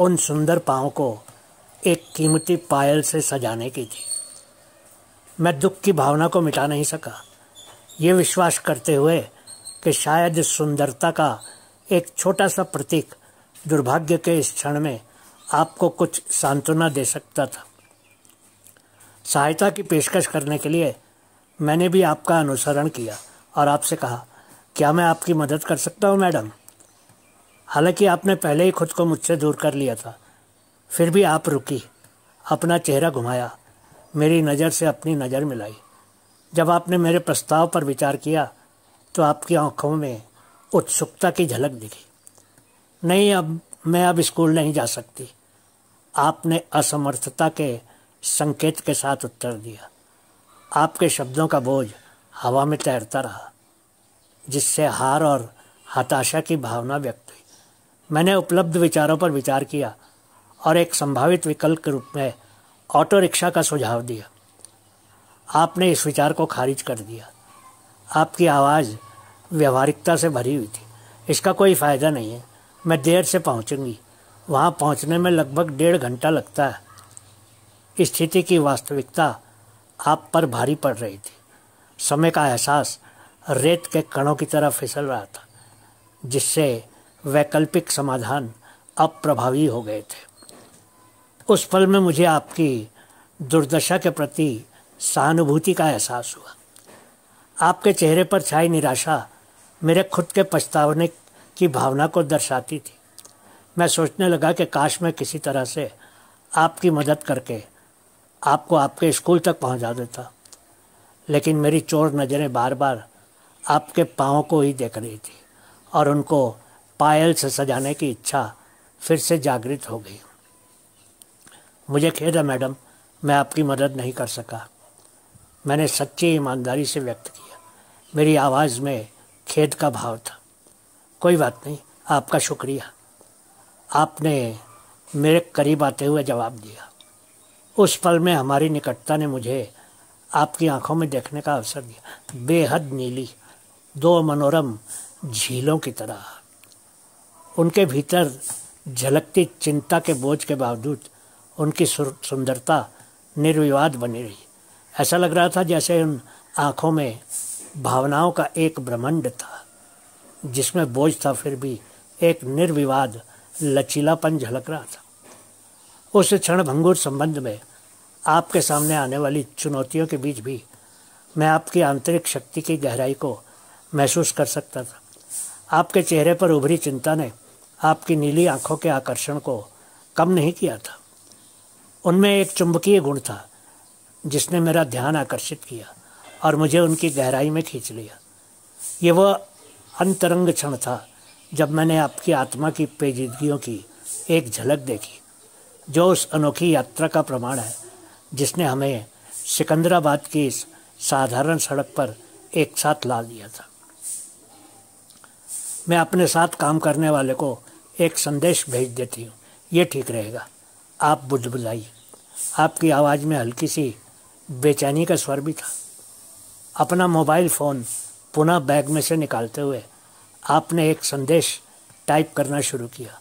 उन सुंदर पाँव को एक कीमती पायल से सजाने की थी मैं दुख की भावना को मिटा नहीं सका ये विश्वास करते हुए कि शायद सुंदरता का एक छोटा सा प्रतीक दुर्भाग्य के इस क्षण में आपको कुछ सांत्वना दे सकता था सहायता की पेशकश करने के लिए मैंने भी आपका अनुसरण किया और आपसे कहा क्या मैं आपकी मदद कर सकता हूँ मैडम हालांकि आपने पहले ही खुद को मुझसे दूर कर लिया था फिर भी आप रुकी अपना चेहरा घुमाया मेरी नज़र से अपनी नज़र मिलाई जब आपने मेरे प्रस्ताव पर विचार किया तो आपकी आंखों में उत्सुकता की झलक दिखी नहीं अब मैं अब स्कूल नहीं जा सकती आपने असमर्थता के संकेत के साथ उत्तर दिया आपके शब्दों का बोझ हवा में तैरता रहा जिससे हार और हताशा की भावना व्यक्त हुई मैंने उपलब्ध विचारों पर विचार किया और एक संभावित विकल्प के रूप में ऑटो रिक्शा का सुझाव दिया आपने इस विचार को खारिज कर दिया आपकी आवाज़ व्यवहारिकता से भरी हुई थी इसका कोई फ़ायदा नहीं है मैं देर से पहुंचूंगी। वहां पहुंचने में लगभग डेढ़ घंटा लगता है स्थिति की वास्तविकता आप पर भारी पड़ रही थी समय का एहसास रेत के कणों की तरह फिसल रहा था जिससे वैकल्पिक समाधान अप्रभावी हो गए थे उस पल में मुझे आपकी दुर्दशा के प्रति सहानुभूति का एहसास हुआ आपके चेहरे पर छाई निराशा मेरे खुद के पछतावने की भावना को दर्शाती थी मैं सोचने लगा कि काश मैं किसी तरह से आपकी मदद करके आपको आपके स्कूल तक पहुंचा देता लेकिन मेरी चोर नज़रें बार बार आपके पाँव को ही देख रही थी और उनको पायल से सजाने की इच्छा फिर से जागृत हो गई मुझे खेद है मैडम मैं आपकी मदद नहीं कर सका मैंने सच्ची ईमानदारी से व्यक्त किया मेरी आवाज़ में खेद का भाव था कोई बात नहीं आपका शुक्रिया आपने मेरे करीब आते हुए जवाब दिया उस पल में हमारी निकटता ने मुझे आपकी आंखों में देखने का अवसर दिया बेहद नीली दो मनोरम झीलों की तरह उनके भीतर झलकती चिंता के बोझ के बावजूद उनकी सुंदरता निर्विवाद बनी रही ऐसा लग रहा था जैसे उन आँखों में भावनाओं का एक ब्रह्मंड था जिसमें बोझ था फिर भी एक निर्विवाद लचीलापन झलक रहा था उस क्षणभंगुर संबंध में आपके सामने आने वाली चुनौतियों के बीच भी मैं आपकी आंतरिक शक्ति की गहराई को महसूस कर सकता था आपके चेहरे पर उभरी चिंता ने आपकी नीली आंखों के आकर्षण को कम नहीं किया था उनमें एक चुंबकीय गुण था जिसने मेरा ध्यान आकर्षित किया और मुझे उनकी गहराई में खींच लिया ये वह अंतरंग क्षण था जब मैंने आपकी आत्मा की पेजिदगियों की एक झलक देखी जो उस अनोखी यात्रा का प्रमाण है जिसने हमें सिकंदराबाद की इस साधारण सड़क पर एक साथ ला दिया था मैं अपने साथ काम करने वाले को एक संदेश भेज देती हूँ ये ठीक रहेगा आप बुझ बुलाइए आपकी आवाज़ में हल्की सी बेचैनी का स्वर भी था अपना मोबाइल फ़ोन पुनः बैग में से निकालते हुए आपने एक संदेश टाइप करना शुरू किया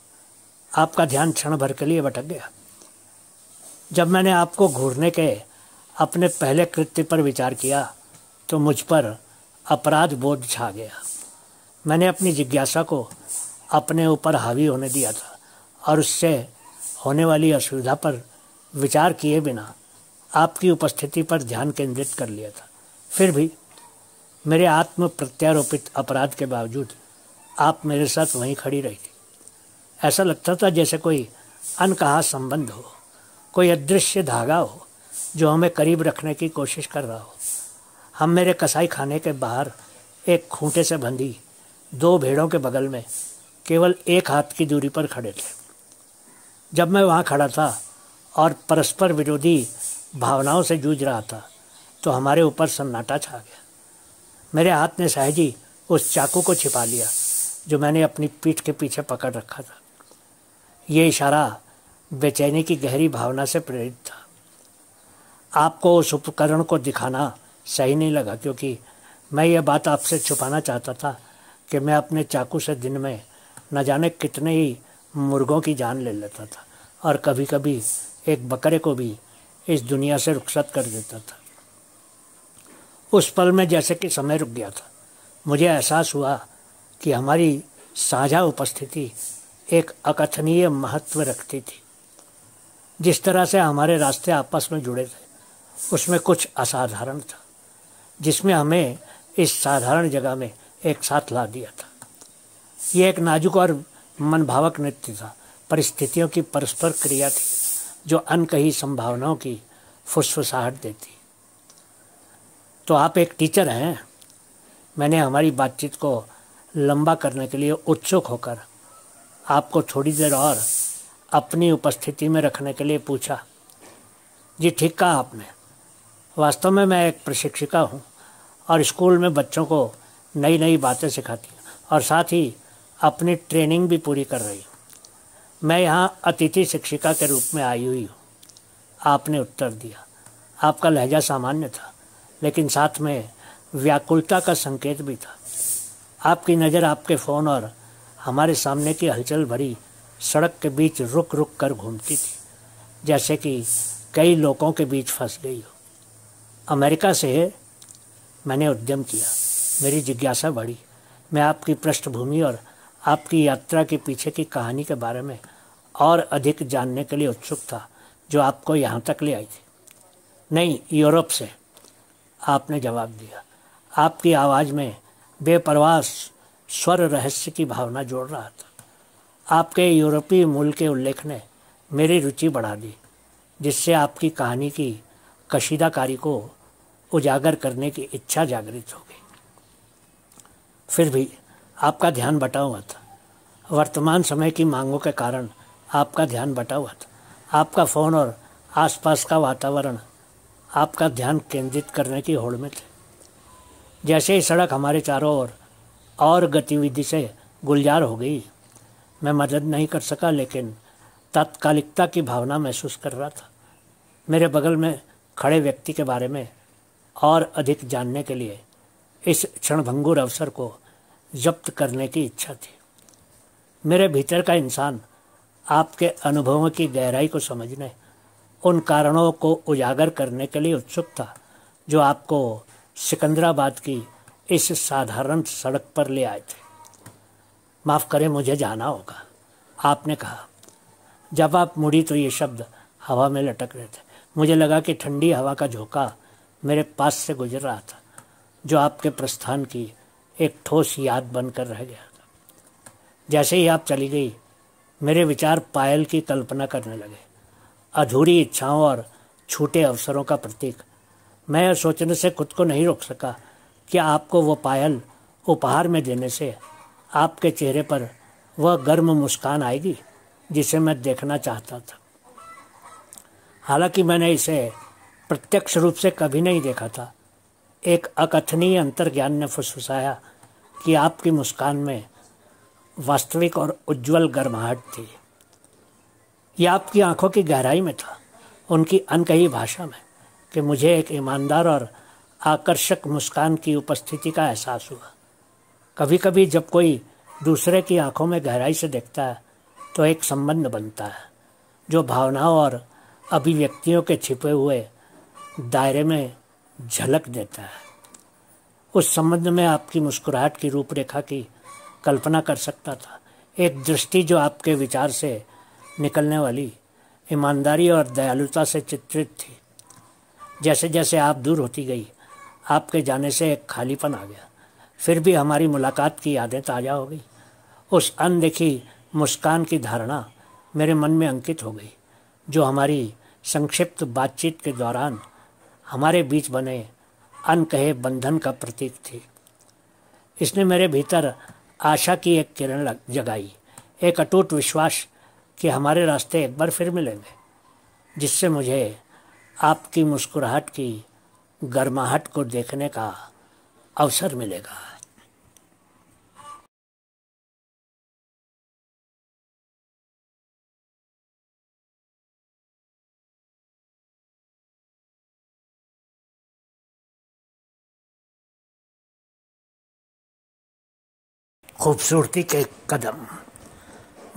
आपका ध्यान क्षण भर के लिए भटक गया जब मैंने आपको घूरने के अपने पहले कृत्य पर विचार किया तो मुझ पर अपराध बोध छा गया मैंने अपनी जिज्ञासा को अपने ऊपर हावी होने दिया था और उससे होने वाली असुविधा पर विचार किए बिना आपकी उपस्थिति पर ध्यान केंद्रित कर लिया था फिर भी मेरे आत्म प्रत्यारोपित अपराध के बावजूद आप मेरे साथ वहीं खड़ी रही थी ऐसा लगता था जैसे कोई अनकहा संबंध हो कोई अदृश्य धागा हो जो हमें करीब रखने की कोशिश कर रहा हो हम मेरे कसाई खाने के बाहर एक खूंटे से बंधी दो भेड़ों के बगल में केवल एक हाथ की दूरी पर खड़े थे जब मैं वहाँ खड़ा था और परस्पर विरोधी भावनाओं से जूझ रहा था तो हमारे ऊपर सन्नाटा छा गया मेरे हाथ ने सहजी उस चाकू को छिपा लिया जो मैंने अपनी पीठ के पीछे पकड़ रखा था ये इशारा बेचैनी की गहरी भावना से प्रेरित था आपको उस उपकरण को दिखाना सही नहीं लगा क्योंकि मैं ये बात आपसे छुपाना चाहता था कि मैं अपने चाकू से दिन में न जाने कितने ही मुर्गों की जान ले लेता था और कभी कभी एक बकरे को भी इस दुनिया से रुखसत कर देता था उस पल में जैसे कि समय रुक गया था मुझे एहसास हुआ कि हमारी साझा उपस्थिति एक अकथनीय महत्व रखती थी जिस तरह से हमारे रास्ते आपस में जुड़े थे उसमें कुछ असाधारण था जिसमें हमें इस साधारण जगह में एक साथ ला दिया था ये एक नाजुक और मनभावक नृत्य था परिस्थितियों की परस्पर क्रिया थी जो अनकही संभावनाओं की फुसफुसाहट देती तो आप एक टीचर हैं मैंने हमारी बातचीत को लंबा करने के लिए उत्सुक होकर आपको थोड़ी देर और अपनी उपस्थिति में रखने के लिए पूछा जी ठीक कहा आपने वास्तव में मैं एक प्रशिक्षिका हूँ और स्कूल में बच्चों को नई नई बातें सिखाती हूँ और साथ ही अपनी ट्रेनिंग भी पूरी कर रही हूँ मैं यहाँ अतिथि शिक्षिका के रूप में आई हुई हूँ आपने उत्तर दिया आपका लहजा सामान्य था लेकिन साथ में व्याकुलता का संकेत भी था आपकी नज़र आपके फ़ोन और हमारे सामने की हलचल भरी सड़क के बीच रुक रुक कर घूमती थी जैसे कि कई लोगों के बीच फंस गई हो अमेरिका से मैंने उद्यम किया मेरी जिज्ञासा बढ़ी मैं आपकी पृष्ठभूमि और आपकी यात्रा के पीछे की कहानी के बारे में और अधिक जानने के लिए उत्सुक था जो आपको यहाँ तक ले आई थी नहीं यूरोप से आपने जवाब दिया आपकी आवाज़ में बेपरवास स्वर रहस्य की भावना जोड़ रहा था आपके यूरोपीय मूल के उल्लेख ने मेरी रुचि बढ़ा दी जिससे आपकी कहानी की कशीदाकारी को उजागर करने की इच्छा जागृत हो गई फिर भी आपका ध्यान बटा हुआ था वर्तमान समय की मांगों के कारण आपका ध्यान बटा हुआ था आपका फ़ोन और आसपास का वातावरण आपका ध्यान केंद्रित करने की होड़ में थे जैसे ही सड़क हमारे चारों ओर और गतिविधि से गुलजार हो गई मैं मदद नहीं कर सका लेकिन तात्कालिकता की भावना महसूस कर रहा था मेरे बगल में खड़े व्यक्ति के बारे में और अधिक जानने के लिए इस क्षणभंगुर अवसर को जब्त करने की इच्छा थी मेरे भीतर का इंसान आपके अनुभवों की गहराई को समझने उन कारणों को उजागर करने के लिए उत्सुक था जो आपको सिकंदराबाद की इस साधारण सड़क पर ले आए थे माफ़ करें मुझे जाना होगा आपने कहा जब आप मुड़ी तो ये शब्द हवा में लटक रहे थे मुझे लगा कि ठंडी हवा का झोंका मेरे पास से गुजर रहा था जो आपके प्रस्थान की एक ठोस याद बनकर रह गया था जैसे ही आप चली गई मेरे विचार पायल की कल्पना करने लगे अधूरी इच्छाओं और छूटे अवसरों का प्रतीक मैं सोचने से खुद को नहीं रोक सका कि आपको वो पायल उपहार में देने से आपके चेहरे पर वह गर्म मुस्कान आएगी जिसे मैं देखना चाहता था हालांकि मैंने इसे प्रत्यक्ष रूप से कभी नहीं देखा था एक अकथनीय अंतर्ज्ञान ने फुसफुसाया कि आपकी मुस्कान में वास्तविक और उज्जवल गर्माहट थी ये आपकी आंखों की गहराई में था उनकी अनकही भाषा में कि मुझे एक ईमानदार और आकर्षक मुस्कान की उपस्थिति का एहसास हुआ कभी कभी जब कोई दूसरे की आंखों में गहराई से देखता है तो एक संबंध बनता है जो भावनाओं और अभिव्यक्तियों के छिपे हुए दायरे में झलक देता है उस संबंध में आपकी मुस्कुराहट की रूपरेखा की कल्पना कर सकता था एक दृष्टि जो आपके विचार से निकलने वाली ईमानदारी और दयालुता से चित्रित थी जैसे जैसे आप दूर होती गई आपके जाने से एक खालीपन आ गया फिर भी हमारी मुलाकात की यादें ताज़ा हो गई उस अनदेखी मुस्कान की धारणा मेरे मन में अंकित हो गई जो हमारी संक्षिप्त बातचीत के दौरान हमारे बीच बने अनकहे बंधन का प्रतीक थी इसने मेरे भीतर आशा की एक किरण जगाई एक अटूट विश्वास कि हमारे रास्ते एक बार फिर मिलेंगे जिससे मुझे आपकी मुस्कुराहट की गर्माहट को देखने का अवसर मिलेगा खूबसूरती के कदम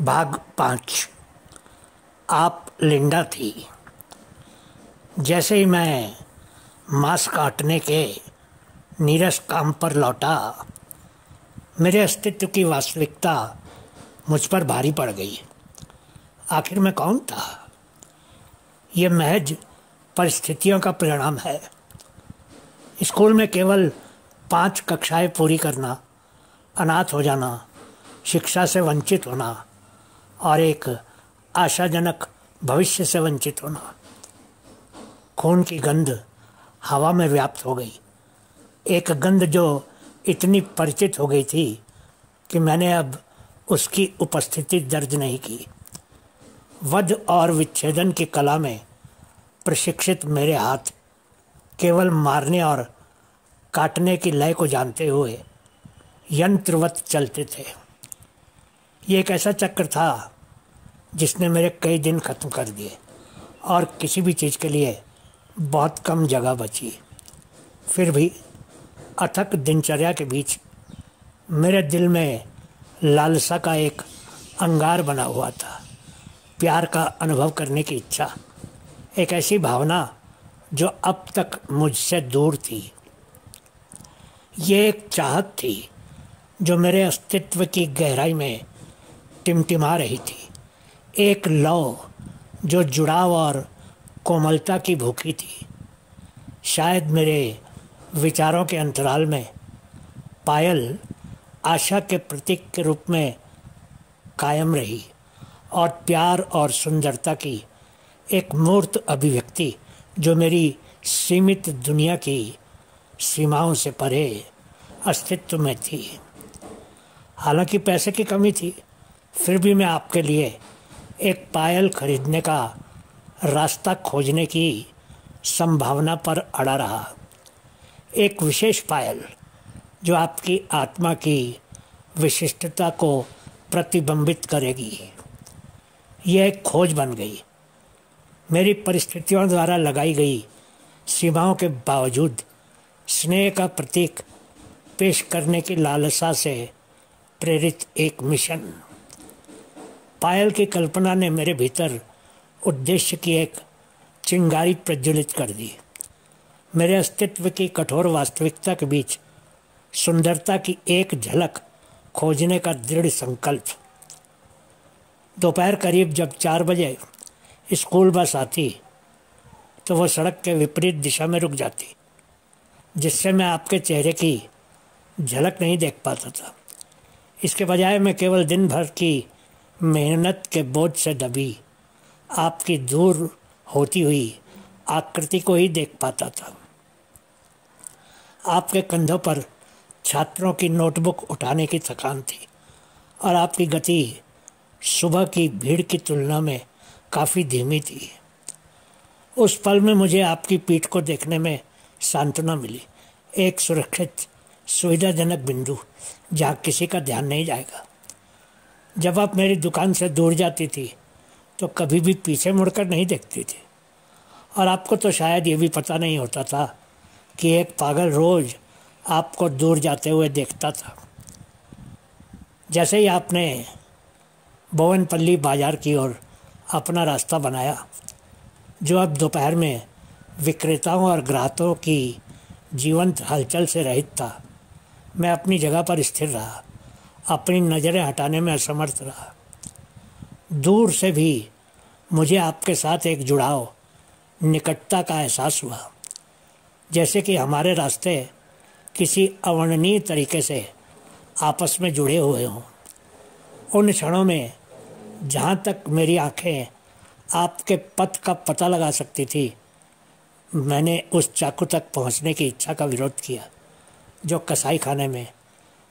भाग पाँच आप लिंडा थी जैसे ही मैं मांस काटने के नीरस काम पर लौटा मेरे अस्तित्व की वास्तविकता मुझ पर भारी पड़ गई आखिर मैं कौन था ये महज परिस्थितियों का परिणाम है स्कूल में केवल पांच कक्षाएं पूरी करना अनाथ हो जाना शिक्षा से वंचित होना और एक आशाजनक भविष्य से वंचित होना खून की गंध हवा में व्याप्त हो गई एक गंध जो इतनी परिचित हो गई थी कि मैंने अब उसकी उपस्थिति दर्ज नहीं की वध और विच्छेदन की कला में प्रशिक्षित मेरे हाथ केवल मारने और काटने की लय को जानते हुए यंत्रवत चलते थे ये एक ऐसा चक्र था जिसने मेरे कई दिन ख़त्म कर दिए और किसी भी चीज़ के लिए बहुत कम जगह बची फिर भी अथक दिनचर्या के बीच मेरे दिल में लालसा का एक अंगार बना हुआ था प्यार का अनुभव करने की इच्छा एक ऐसी भावना जो अब तक मुझसे दूर थी ये एक चाहत थी जो मेरे अस्तित्व की गहराई में टिमटिमा रही थी एक लौ जो जुड़ाव और कोमलता की भूखी थी शायद मेरे विचारों के अंतराल में पायल आशा के प्रतीक के रूप में कायम रही और प्यार और सुंदरता की एक मूर्त अभिव्यक्ति जो मेरी सीमित दुनिया की सीमाओं से परे अस्तित्व में थी हालांकि पैसे की कमी थी फिर भी मैं आपके लिए एक पायल खरीदने का रास्ता खोजने की संभावना पर अड़ा रहा एक विशेष पायल जो आपकी आत्मा की विशिष्टता को प्रतिबिंबित करेगी यह एक खोज बन गई मेरी परिस्थितियों द्वारा लगाई गई सीमाओं के बावजूद स्नेह का प्रतीक पेश करने की लालसा से प्रेरित एक मिशन पायल की कल्पना ने मेरे भीतर उद्देश्य की एक चिंगारी प्रज्वलित कर दी मेरे अस्तित्व की कठोर वास्तविकता के बीच सुंदरता की एक झलक खोजने का दृढ़ संकल्प दोपहर करीब जब चार बजे स्कूल बस आती तो वह सड़क के विपरीत दिशा में रुक जाती जिससे मैं आपके चेहरे की झलक नहीं देख पाता था इसके बजाय मैं केवल दिन भर की मेहनत के बोझ से दबी आपकी दूर होती हुई आकृति को ही देख पाता था आपके कंधों पर छात्रों की नोटबुक उठाने की थकान थी और आपकी गति सुबह की भीड़ की तुलना में काफ़ी धीमी थी उस पल में मुझे आपकी पीठ को देखने में सांत्वना मिली एक सुरक्षित सुविधाजनक बिंदु जहाँ किसी का ध्यान नहीं जाएगा जब आप मेरी दुकान से दूर जाती थी तो कभी भी पीछे मुड़कर नहीं देखती थी और आपको तो शायद ये भी पता नहीं होता था कि एक पागल रोज़ आपको दूर जाते हुए देखता था जैसे ही आपने बोवनपल्ली बाज़ार की ओर अपना रास्ता बनाया जो अब दोपहर में विक्रेताओं और ग्राहकों की जीवंत हलचल से रहित था मैं अपनी जगह पर स्थिर रहा अपनी नज़रें हटाने में असमर्थ रहा दूर से भी मुझे आपके साथ एक जुड़ाव निकटता का एहसास हुआ जैसे कि हमारे रास्ते किसी अवर्णनीय तरीके से आपस में जुड़े हुए हों उन क्षणों में जहाँ तक मेरी आंखें आपके पथ का पता लगा सकती थी मैंने उस चाकू तक पहुँचने की इच्छा का विरोध किया जो कसाई खाने में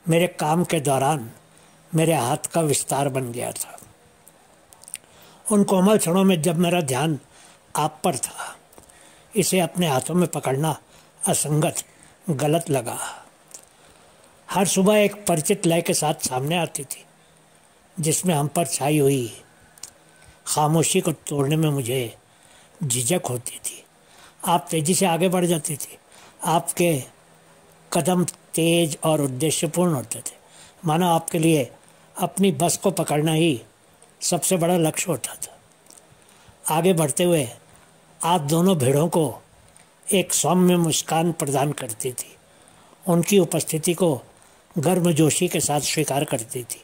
मेरे काम के दौरान मेरे हाथ का विस्तार बन गया था उन कोमल क्षणों में जब मेरा ध्यान आप पर था इसे अपने हाथों में पकड़ना असंगत गलत लगा हर सुबह एक परिचित लय के साथ सामने आती थी जिसमें हम पर छाई हुई खामोशी को तोड़ने में मुझे झिझक होती थी आप तेज़ी से आगे बढ़ जाती थी आपके कदम तेज और उद्देश्यपूर्ण होते थे मानो आपके लिए अपनी बस को पकड़ना ही सबसे बड़ा लक्ष्य होता था आगे बढ़ते हुए आप दोनों भेड़ों को एक सौम्य मुस्कान प्रदान करती थी उनकी उपस्थिति को गर्मजोशी के साथ स्वीकार करती थी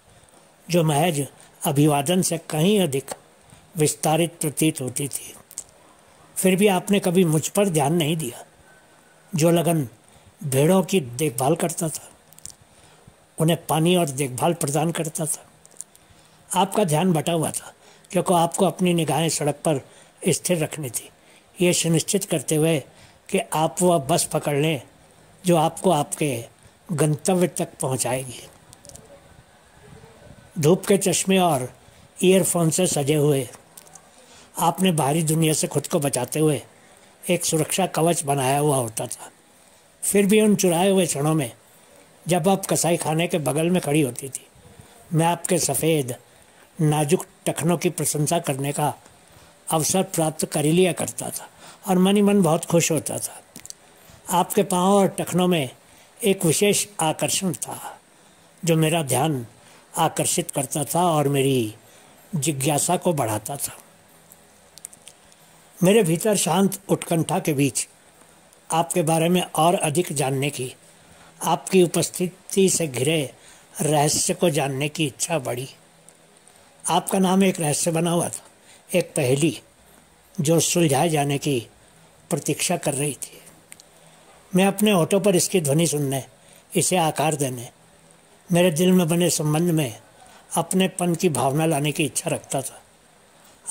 जो महज अभिवादन से कहीं अधिक विस्तारित प्रतीत होती थी फिर भी आपने कभी मुझ पर ध्यान नहीं दिया जो लगन भेड़ों की देखभाल करता था उन्हें पानी और देखभाल प्रदान करता था आपका ध्यान बटा हुआ था क्योंकि आपको अपनी निगाहें सड़क पर स्थिर रखनी थी ये सुनिश्चित करते हुए कि आप वह बस पकड़ लें जो आपको आपके गंतव्य तक पहुंचाएगी। धूप के चश्मे और ईयरफोन से सजे हुए आपने बाहरी दुनिया से खुद को बचाते हुए एक सुरक्षा कवच बनाया हुआ होता था फिर भी उन चुराए हुए क्षणों में जब आप कसाई खाने के बगल में खड़ी होती थी मैं आपके सफ़ेद नाजुक टखनों की प्रशंसा करने का अवसर प्राप्त कर लिया करता था और मन ही मन बहुत खुश होता था आपके पाँव और टखनों में एक विशेष आकर्षण था जो मेरा ध्यान आकर्षित करता था और मेरी जिज्ञासा को बढ़ाता था मेरे भीतर शांत उत्कंठा के बीच आपके बारे में और अधिक जानने की आपकी उपस्थिति से घिरे रहस्य को जानने की इच्छा बढ़ी आपका नाम एक रहस्य बना हुआ था एक पहली जो सुलझाए जाने की प्रतीक्षा कर रही थी मैं अपने ऑटो पर इसकी ध्वनि सुनने इसे आकार देने मेरे दिल में बने संबंध में अपनेपन की भावना लाने की इच्छा रखता था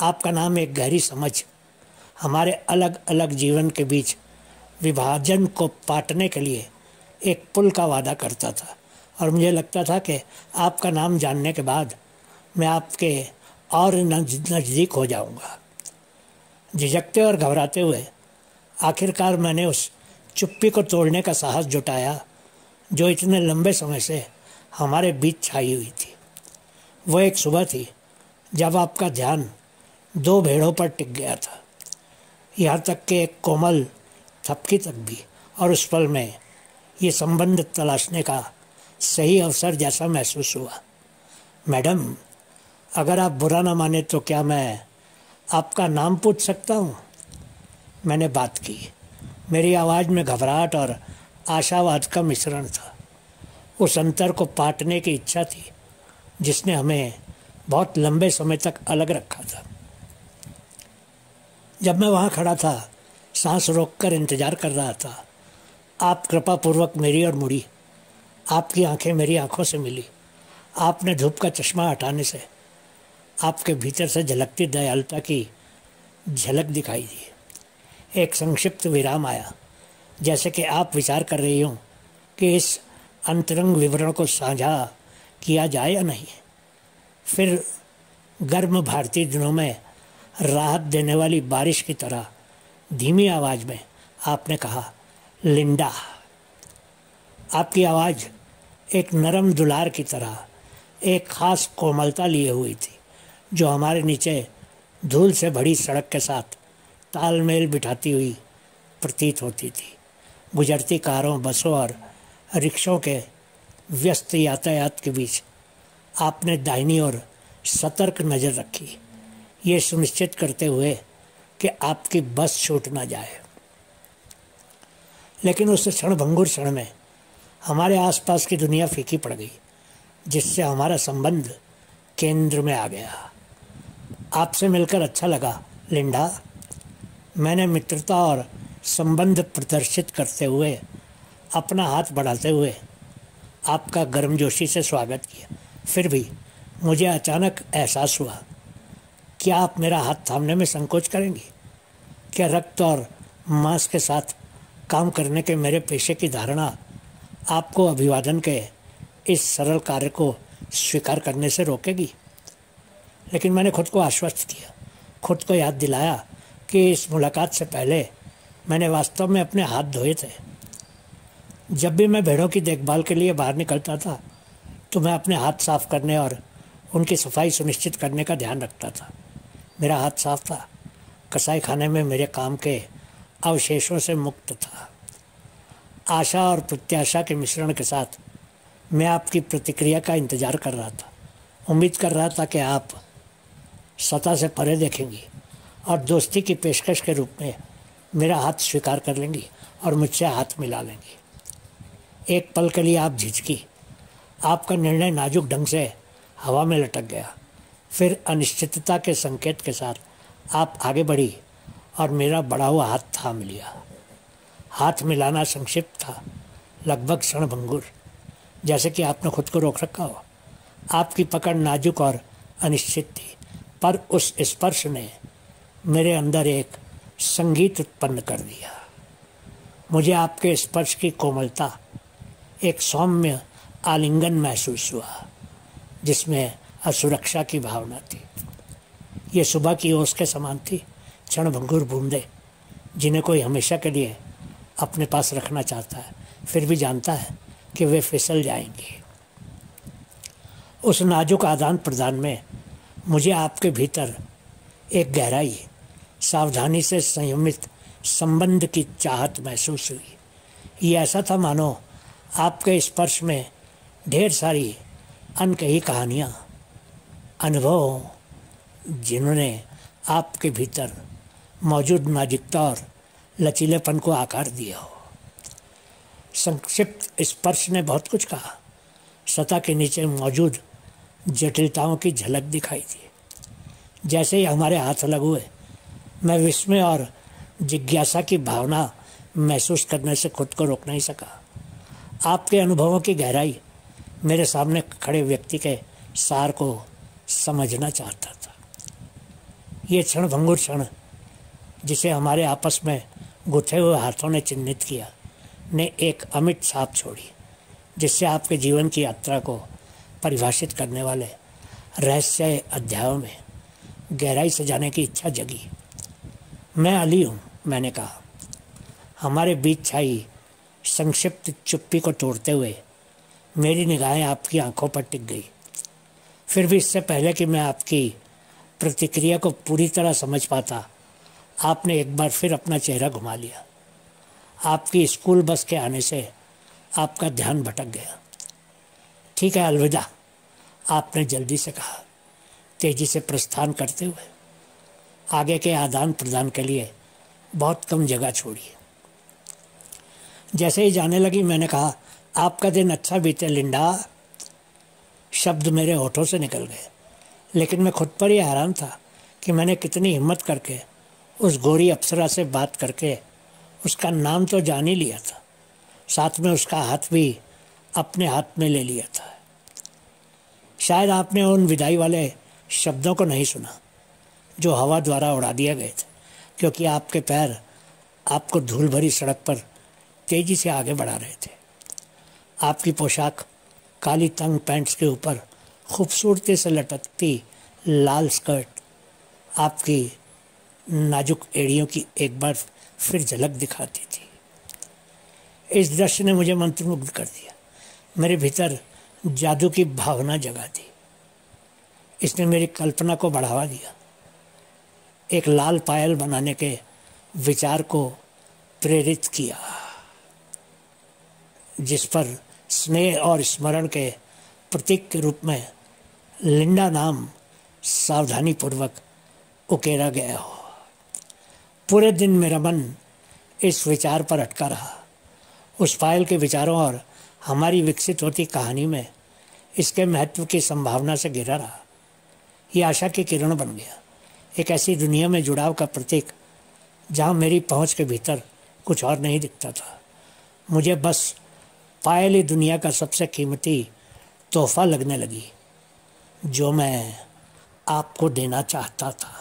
आपका नाम एक गहरी समझ हमारे अलग अलग जीवन के बीच विभाजन को पाटने के लिए एक पुल का वादा करता था और मुझे लगता था कि आपका नाम जानने के बाद मैं आपके और नज़दीक हो जाऊंगा। झिझकते और घबराते हुए आखिरकार मैंने उस चुप्पी को तोड़ने का साहस जुटाया जो इतने लंबे समय से हमारे बीच छाई हुई थी वो एक सुबह थी जब आपका ध्यान दो भेड़ों पर टिक गया था यहाँ तक कि एक कोमल तक भी और उस पल में ये संबंध तलाशने का सही अवसर जैसा महसूस हुआ मैडम अगर आप बुरा ना माने तो क्या मैं आपका नाम पूछ सकता हूँ मैंने बात की मेरी आवाज़ में घबराहट और आशावाद का मिश्रण था उस अंतर को पाटने की इच्छा थी जिसने हमें बहुत लंबे समय तक अलग रखा था जब मैं वहाँ खड़ा था सांस रोककर इंतज़ार कर रहा था आप कृपा पूर्वक मेरी और मुड़ी आपकी आंखें मेरी आंखों से मिली आपने धूप का चश्मा हटाने से आपके भीतर से झलकती दयालुता की झलक दिखाई दी एक संक्षिप्त विराम आया जैसे कि आप विचार कर रही हूँ कि इस अंतरंग विवरण को साझा किया जाए या नहीं फिर गर्म भारतीय दिनों में राहत देने वाली बारिश की तरह धीमी आवाज़ में आपने कहा लिंडा आपकी आवाज़ एक नरम दुलार की तरह एक ख़ास कोमलता लिए हुई थी जो हमारे नीचे धूल से भरी सड़क के साथ तालमेल बिठाती हुई प्रतीत होती थी गुजरती कारों बसों और रिक्शों के व्यस्त यातायात के बीच आपने दाहिनी और सतर्क नज़र रखी ये सुनिश्चित करते हुए कि आपकी बस छूट ना जाए लेकिन उस क्षण भंगुर क्षण में हमारे आसपास की दुनिया फीकी पड़ गई जिससे हमारा संबंध केंद्र में आ गया आपसे मिलकर अच्छा लगा लिंडा मैंने मित्रता और संबंध प्रदर्शित करते हुए अपना हाथ बढ़ाते हुए आपका गर्मजोशी से स्वागत किया फिर भी मुझे अचानक एहसास हुआ क्या आप मेरा हाथ थामने में संकोच करेंगी क्या रक्त और मांस के साथ काम करने के मेरे पेशे की धारणा आपको अभिवादन के इस सरल कार्य को स्वीकार करने से रोकेगी लेकिन मैंने खुद को आश्वस्त किया खुद को याद दिलाया कि इस मुलाकात से पहले मैंने वास्तव में अपने हाथ धोए थे जब भी मैं भेड़ों की देखभाल के लिए बाहर निकलता था तो मैं अपने हाथ साफ करने और उनकी सफाई सुनिश्चित करने का ध्यान रखता था मेरा हाथ साफ था कसाई खाने में मेरे काम के अवशेषों से मुक्त था आशा और प्रत्याशा के मिश्रण के साथ मैं आपकी प्रतिक्रिया का इंतज़ार कर रहा था उम्मीद कर रहा था कि आप सतह से परे देखेंगी और दोस्ती की पेशकश के रूप में मेरा हाथ स्वीकार कर लेंगी और मुझसे हाथ मिला लेंगी एक पल के लिए आप झिझकी आपका निर्णय नाजुक ढंग से हवा में लटक गया फिर अनिश्चितता के संकेत के साथ आप आगे बढ़ी और मेरा बड़ा हुआ हाथ थाम लिया हाथ मिलाना संक्षिप्त था लगभग क्षणभंगुर जैसे कि आपने खुद को रोक रखा हो आपकी पकड़ नाजुक और अनिश्चित थी पर उस स्पर्श ने मेरे अंदर एक संगीत उत्पन्न कर दिया मुझे आपके स्पर्श की कोमलता एक सौम्य आलिंगन महसूस हुआ जिसमें असुरक्षा की भावना थी ये सुबह की ओस के समान थी क्षण भंगुर बूंदे जिन्हें कोई हमेशा के लिए अपने पास रखना चाहता है फिर भी जानता है कि वे फिसल जाएंगे उस नाजुक आदान प्रदान में मुझे आपके भीतर एक गहराई सावधानी से संयमित संबंध की चाहत महसूस हुई ये ऐसा था मानो आपके स्पर्श में ढेर सारी अनकही कहानियाँ अनुभव जिन्होंने आपके भीतर मौजूद मैजिक तौर लचीलेपन को आकार दिया हो संक्षिप्त स्पर्श ने बहुत कुछ कहा सतह के नीचे मौजूद जटिलताओं की झलक दिखाई दी जैसे ही हमारे हाथ अलग हुए मैं विस्मय और जिज्ञासा की भावना महसूस करने से खुद को रोक नहीं सका आपके अनुभवों की गहराई मेरे सामने खड़े व्यक्ति के सार को समझना चाहता था ये क्षण भंगुर क्षण जिसे हमारे आपस में गुथे हुए हाथों ने चिन्हित किया ने एक अमिट छाप छोड़ी जिससे आपके जीवन की यात्रा को परिभाषित करने वाले रहस्य अध्यायों में गहराई से जाने की इच्छा जगी मैं अली हूँ मैंने कहा हमारे बीच छाई संक्षिप्त चुप्पी को तोड़ते हुए मेरी निगाहें आपकी आंखों पर टिक गई फिर भी इससे पहले कि मैं आपकी प्रतिक्रिया को पूरी तरह समझ पाता आपने एक बार फिर अपना चेहरा घुमा लिया आपकी स्कूल बस के आने से आपका ध्यान भटक गया ठीक है अलविदा आपने जल्दी से कहा तेजी से प्रस्थान करते हुए आगे के आदान प्रदान के लिए बहुत कम जगह छोड़ी जैसे ही जाने लगी मैंने कहा आपका दिन अच्छा बीते लिंडा शब्द मेरे होठों से निकल गए लेकिन मैं खुद पर ही हैरान था कि मैंने कितनी हिम्मत करके उस गोरी अप्सरा से बात करके उसका नाम तो जान ही लिया था साथ में उसका हाथ भी अपने हाथ में ले लिया था शायद आपने उन विदाई वाले शब्दों को नहीं सुना जो हवा द्वारा उड़ा दिए गए थे क्योंकि आपके पैर आपको धूल भरी सड़क पर तेज़ी से आगे बढ़ा रहे थे आपकी पोशाक काली तंग पैंट्स के ऊपर खूबसूरती से लटकती लाल स्कर्ट आपकी नाजुक एड़ियों की एक बार फिर झलक दिखाती थी इस दृश्य ने मुझे मंत्रमुग्ध कर दिया मेरे भीतर जादू की भावना जगा दी इसने मेरी कल्पना को बढ़ावा दिया एक लाल पायल बनाने के विचार को प्रेरित किया जिस पर स्नेह और स्मरण के प्रतीक के रूप में लिंडा नाम सावधानी पूर्वक उकेरा गया हो पूरे दिन मेरा मन इस विचार पर अटका रहा उस फाइल के विचारों और हमारी विकसित होती कहानी में इसके महत्व की संभावना से घिरा रहा ये आशा की किरण बन गया एक ऐसी दुनिया में जुड़ाव का प्रतीक जहाँ मेरी पहुँच के भीतर कुछ और नहीं दिखता था मुझे बस पायली दुनिया का सबसे कीमती तोहफा लगने लगी जो मैं आपको देना चाहता था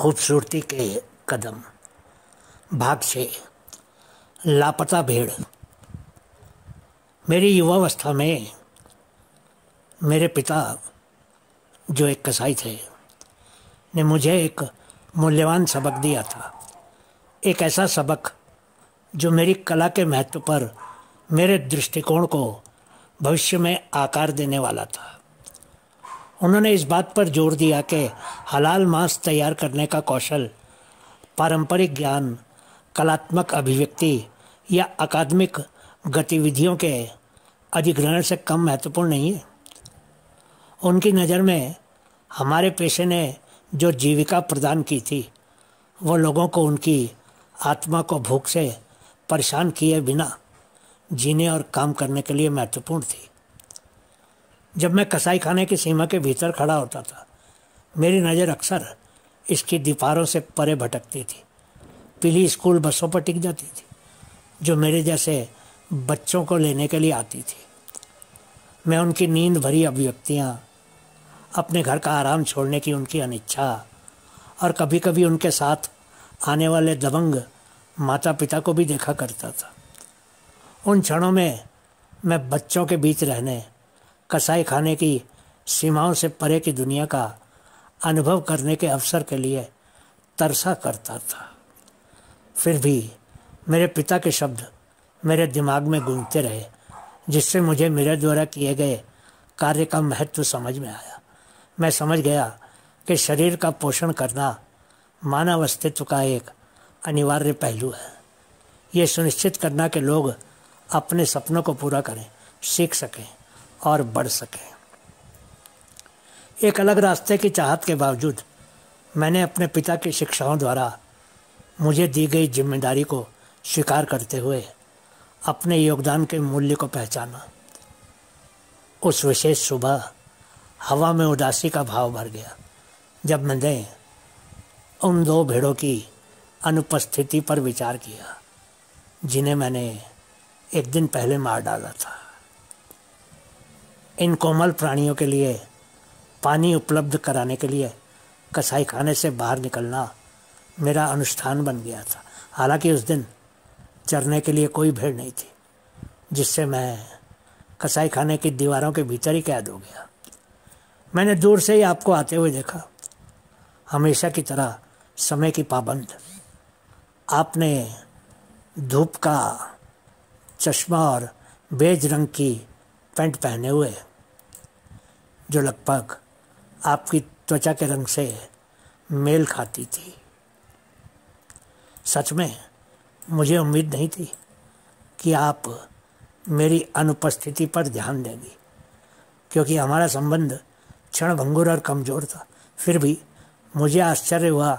खूबसूरती के कदम भाग से लापता भेड़ मेरी युवावस्था में मेरे पिता जो एक कसाई थे ने मुझे एक मूल्यवान सबक दिया था एक ऐसा सबक जो मेरी कला के महत्व पर मेरे दृष्टिकोण को भविष्य में आकार देने वाला था उन्होंने इस बात पर जोर दिया कि हलाल मांस तैयार करने का कौशल पारंपरिक ज्ञान कलात्मक अभिव्यक्ति या अकादमिक गतिविधियों के अधिग्रहण से कम महत्वपूर्ण नहीं है उनकी नज़र में हमारे पेशे ने जो जीविका प्रदान की थी वो लोगों को उनकी आत्मा को भूख से परेशान किए बिना जीने और काम करने के लिए महत्वपूर्ण थी जब मैं कसाई खाने की सीमा के भीतर खड़ा होता था मेरी नज़र अक्सर इसकी दीपारों से परे भटकती थी पीली स्कूल बसों पर टिक जाती थी जो मेरे जैसे बच्चों को लेने के लिए आती थी मैं उनकी नींद भरी अभिव्यक्तियाँ अपने घर का आराम छोड़ने की उनकी अनिच्छा और कभी कभी उनके साथ आने वाले दबंग माता पिता को भी देखा करता था उन क्षणों में मैं बच्चों के बीच रहने कसाई खाने की सीमाओं से परे की दुनिया का अनुभव करने के अवसर के लिए तरसा करता था फिर भी मेरे पिता के शब्द मेरे दिमाग में गूंजते रहे जिससे मुझे मेरे द्वारा किए गए कार्य का महत्व समझ में आया मैं समझ गया कि शरीर का पोषण करना मानव अस्तित्व का एक अनिवार्य पहलू है ये सुनिश्चित करना कि लोग अपने सपनों को पूरा करें सीख सकें और बढ़ सकें एक अलग रास्ते की चाहत के बावजूद मैंने अपने पिता की शिक्षाओं द्वारा मुझे दी गई जिम्मेदारी को स्वीकार करते हुए अपने योगदान के मूल्य को पहचाना उस विशेष सुबह हवा में उदासी का भाव भर गया जब मैंने उन दो भेड़ों की अनुपस्थिति पर विचार किया जिन्हें मैंने एक दिन पहले मार डाला था इन कोमल प्राणियों के लिए पानी उपलब्ध कराने के लिए कसाई खाने से बाहर निकलना मेरा अनुष्ठान बन गया था हालांकि उस दिन चरने के लिए कोई भीड़ नहीं थी जिससे मैं कसाई खाने की दीवारों के भीतर ही कैद हो गया मैंने दूर से ही आपको आते हुए देखा हमेशा की तरह समय की पाबंद आपने धूप का चश्मा और बेज रंग की पैंट पहने हुए जो लगभग आपकी त्वचा के रंग से मेल खाती थी सच में मुझे उम्मीद नहीं थी कि आप मेरी अनुपस्थिति पर ध्यान देंगी क्योंकि हमारा संबंध क्षण भंगुर और कमज़ोर था फिर भी मुझे आश्चर्य हुआ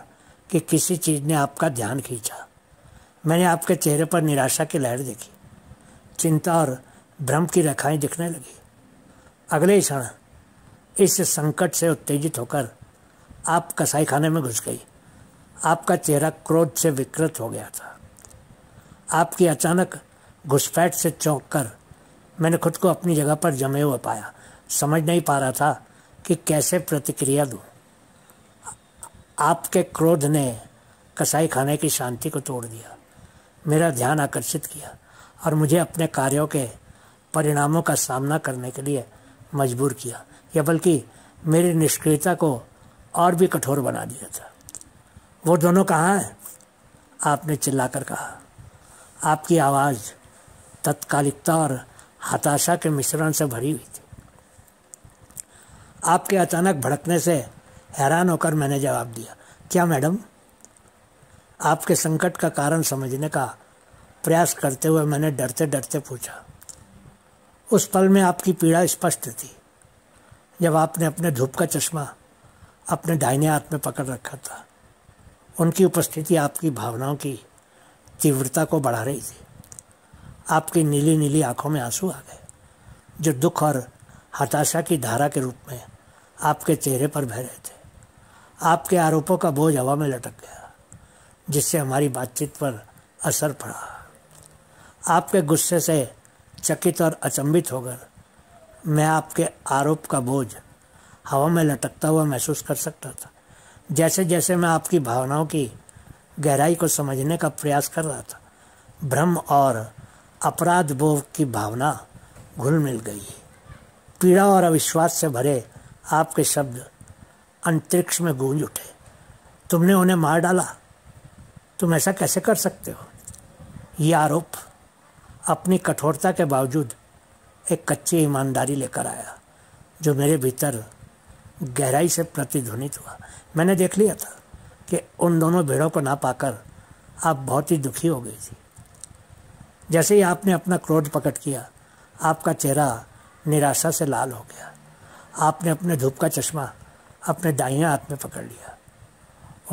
कि किसी चीज़ ने आपका ध्यान खींचा मैंने आपके चेहरे पर निराशा की लहर देखी चिंता और भ्रम की रेखाएं दिखने लगी अगले क्षण इस संकट से उत्तेजित होकर आप कसाई खाने में घुस गई आपका चेहरा क्रोध से विकृत हो गया था आपकी अचानक घुसपैठ से चौंक कर मैंने खुद को अपनी जगह पर जमे हुआ पाया समझ नहीं पा रहा था कि कैसे प्रतिक्रिया दूँ आपके क्रोध ने कसाई खाने की शांति को तोड़ दिया मेरा ध्यान आकर्षित किया और मुझे अपने कार्यों के परिणामों का सामना करने के लिए मजबूर किया या बल्कि मेरी निष्क्रियता को और भी कठोर बना दिया था वो दोनों कहाँ हैं आपने चिल्लाकर कहा आपकी आवाज़ तत्कालिकता और हताशा के मिश्रण से भरी हुई थी आपके अचानक भड़कने से हैरान होकर मैंने जवाब दिया क्या मैडम आपके संकट का कारण समझने का प्रयास करते हुए मैंने डरते डरते पूछा उस पल में आपकी पीड़ा स्पष्ट थी जब आपने अपने धूप का चश्मा अपने दाहिने हाथ में पकड़ रखा था उनकी उपस्थिति आपकी भावनाओं की तीव्रता को बढ़ा रही थी आपकी नीली नीली आंखों में आंसू आ गए जो दुख और हताशा की धारा के रूप में आपके चेहरे पर बह रहे थे आपके आरोपों का बोझ हवा में लटक गया जिससे हमारी बातचीत पर असर पड़ा आपके गुस्से से चकित और अचंभित होकर मैं आपके आरोप का बोझ हवा में लटकता हुआ महसूस कर सकता था जैसे जैसे मैं आपकी भावनाओं की गहराई को समझने का प्रयास कर रहा था भ्रम और अपराध बोध की भावना घुल मिल गई पीड़ा और अविश्वास से भरे आपके शब्द अंतरिक्ष में गूंज उठे तुमने उन्हें मार डाला तुम ऐसा कैसे कर सकते हो ये आरोप अपनी कठोरता के बावजूद एक कच्ची ईमानदारी लेकर आया जो मेरे भीतर गहराई से प्रतिध्वनित हुआ मैंने देख लिया था कि उन दोनों भेड़ों को ना पाकर आप बहुत ही दुखी हो गई थी जैसे ही आपने अपना क्रोध प्रकट किया आपका चेहरा निराशा से लाल हो गया आपने अपने धूप का चश्मा अपने दाइया हाथ में पकड़ लिया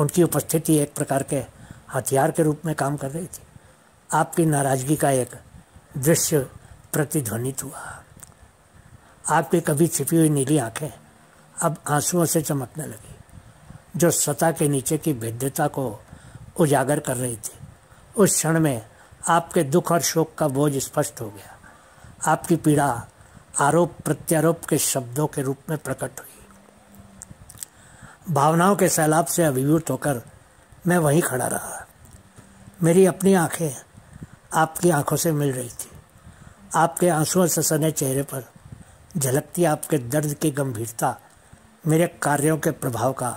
उनकी उपस्थिति एक प्रकार के हथियार के रूप में काम कर रही थी आपकी नाराज़गी का एक दृश्य प्रतिध्वनित हुआ आपकी कभी छिपी हुई नीली आंखें अब आंसुओं से चमकने लगी जो सतह के नीचे की भेद्यता को उजागर कर रही थी उस क्षण में आपके दुख और शोक का बोझ स्पष्ट हो गया आपकी पीड़ा आरोप प्रत्यारोप के शब्दों के रूप में प्रकट हुई भावनाओं के सैलाब से अभिभूत होकर मैं वहीं खड़ा रहा मेरी अपनी आंखें आपकी आंखों से मिल रही थी आपके आंसुओं से सने चेहरे पर झलकती आपके दर्द की गंभीरता मेरे कार्यों के प्रभाव का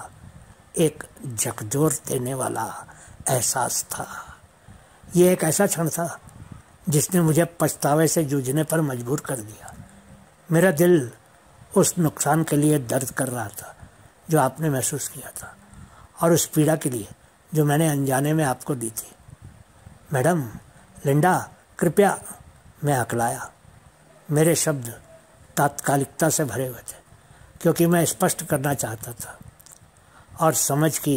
एक जकजोर देने वाला एहसास था ये एक ऐसा क्षण था जिसने मुझे पछतावे से जूझने पर मजबूर कर दिया मेरा दिल उस नुकसान के लिए दर्द कर रहा था जो आपने महसूस किया था और उस पीड़ा के लिए जो मैंने अनजाने में आपको दी थी मैडम लिंडा कृपया मैं अकलाया मेरे शब्द तात्कालिकता से भरे हुए थे क्योंकि मैं स्पष्ट करना चाहता था और समझ की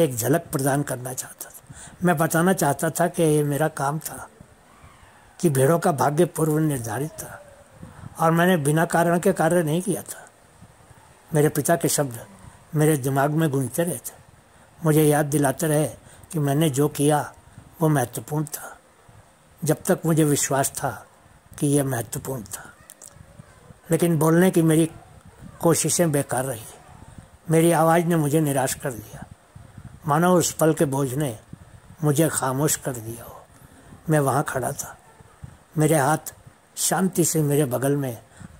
एक झलक प्रदान करना चाहता था मैं बताना चाहता था कि ये मेरा काम था कि भेड़ों का भाग्य पूर्व निर्धारित था और मैंने बिना कारण के कार्य नहीं किया था मेरे पिता के शब्द मेरे दिमाग में गूंजते रहे थे मुझे याद दिलाते रहे कि मैंने जो किया वो महत्वपूर्ण था जब तक मुझे विश्वास था कि यह महत्वपूर्ण था लेकिन बोलने की मेरी कोशिशें बेकार रही मेरी आवाज़ ने मुझे निराश कर दिया मानो उस पल के बोझ ने मुझे खामोश कर दिया हो मैं वहाँ खड़ा था मेरे हाथ शांति से मेरे बगल में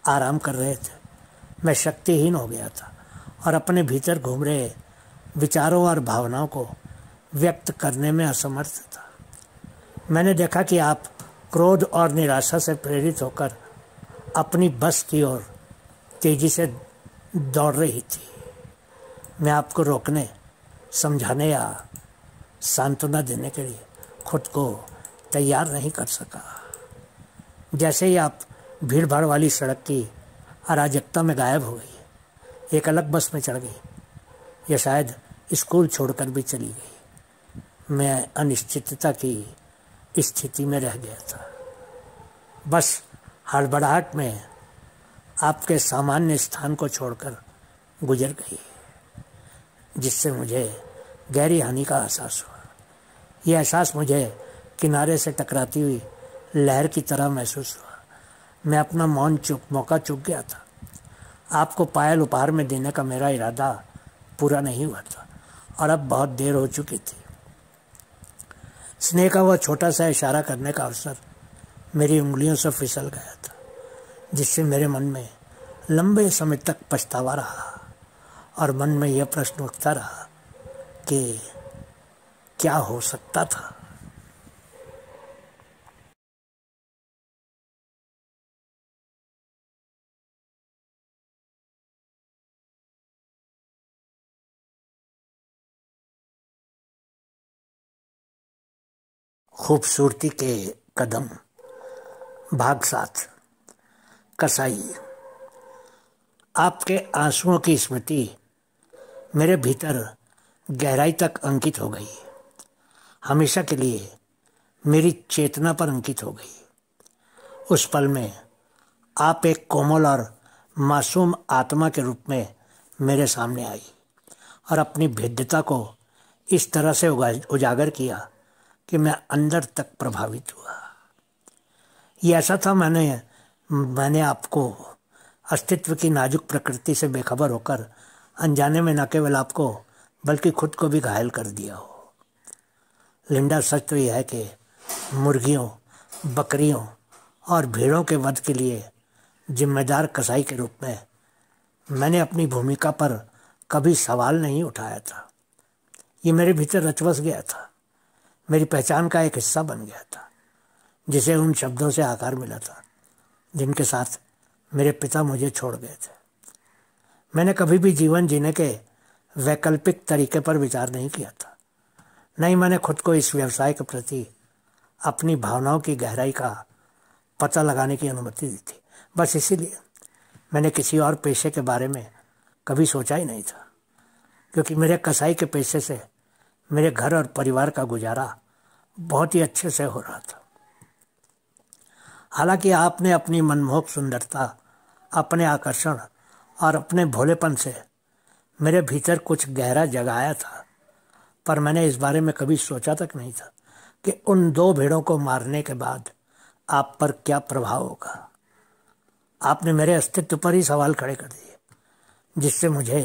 आराम कर रहे थे मैं शक्तिहीन हो गया था और अपने भीतर घूम रहे विचारों और भावनाओं को व्यक्त करने में असमर्थ था मैंने देखा कि आप क्रोध और निराशा से प्रेरित होकर अपनी बस की ओर तेजी से दौड़ रही थी मैं आपको रोकने समझाने या सांत्वना देने के लिए खुद को तैयार नहीं कर सका जैसे ही आप भीड़ भाड़ वाली सड़क की अराजकता में गायब हो गई एक अलग बस में चढ़ गई या शायद स्कूल छोड़कर भी चली गई मैं अनिश्चितता की स्थिति में रह गया था बस हड़बड़ाहट में आपके सामान्य स्थान को छोड़कर गुजर गई जिससे मुझे गहरी हानि का एहसास हुआ यह एहसास मुझे किनारे से टकराती हुई लहर की तरह महसूस हुआ मैं अपना मौन चुप मौका चुक गया था आपको पायल उपहार में देने का मेरा इरादा पूरा नहीं हुआ था और अब बहुत देर हो चुकी थी स्नेह का वह छोटा सा इशारा करने का अवसर मेरी उंगलियों से फिसल गया था जिससे मेरे मन में लंबे समय तक पछतावा रहा और मन में यह प्रश्न उठता रहा कि क्या हो सकता था खूबसूरती के कदम भाग साथ कसाई आपके आंसुओं की स्मृति मेरे भीतर गहराई तक अंकित हो गई हमेशा के लिए मेरी चेतना पर अंकित हो गई उस पल में आप एक कोमल और मासूम आत्मा के रूप में मेरे सामने आई और अपनी भेद्यता को इस तरह से उजागर किया कि मैं अंदर तक प्रभावित हुआ ये ऐसा था मैंने मैंने आपको अस्तित्व की नाजुक प्रकृति से बेखबर होकर अनजाने में न केवल आपको बल्कि खुद को भी घायल कर दिया हो लिंडा सच तो यह है कि मुर्गियों बकरियों और भेड़ों के वध के लिए जिम्मेदार कसाई के रूप में मैंने अपनी भूमिका पर कभी सवाल नहीं उठाया था ये मेरे भीतर रचवस गया था मेरी पहचान का एक हिस्सा बन गया था जिसे उन शब्दों से आकार मिला था जिनके साथ मेरे पिता मुझे छोड़ गए थे मैंने कभी भी जीवन जीने के वैकल्पिक तरीके पर विचार नहीं किया था नहीं मैंने खुद को इस व्यवसाय के प्रति अपनी भावनाओं की गहराई का पता लगाने की अनुमति दी थी बस इसीलिए मैंने किसी और पेशे के बारे में कभी सोचा ही नहीं था क्योंकि मेरे कसाई के पेशे से मेरे घर और परिवार का गुजारा बहुत ही अच्छे से हो रहा था हालांकि आपने अपनी मनमोहक सुंदरता अपने आकर्षण और अपने भोलेपन से मेरे भीतर कुछ गहरा जगाया था पर मैंने इस बारे में कभी सोचा तक नहीं था कि उन दो भेड़ों को मारने के बाद आप पर क्या प्रभाव होगा आपने मेरे अस्तित्व पर ही सवाल खड़े कर दिए जिससे मुझे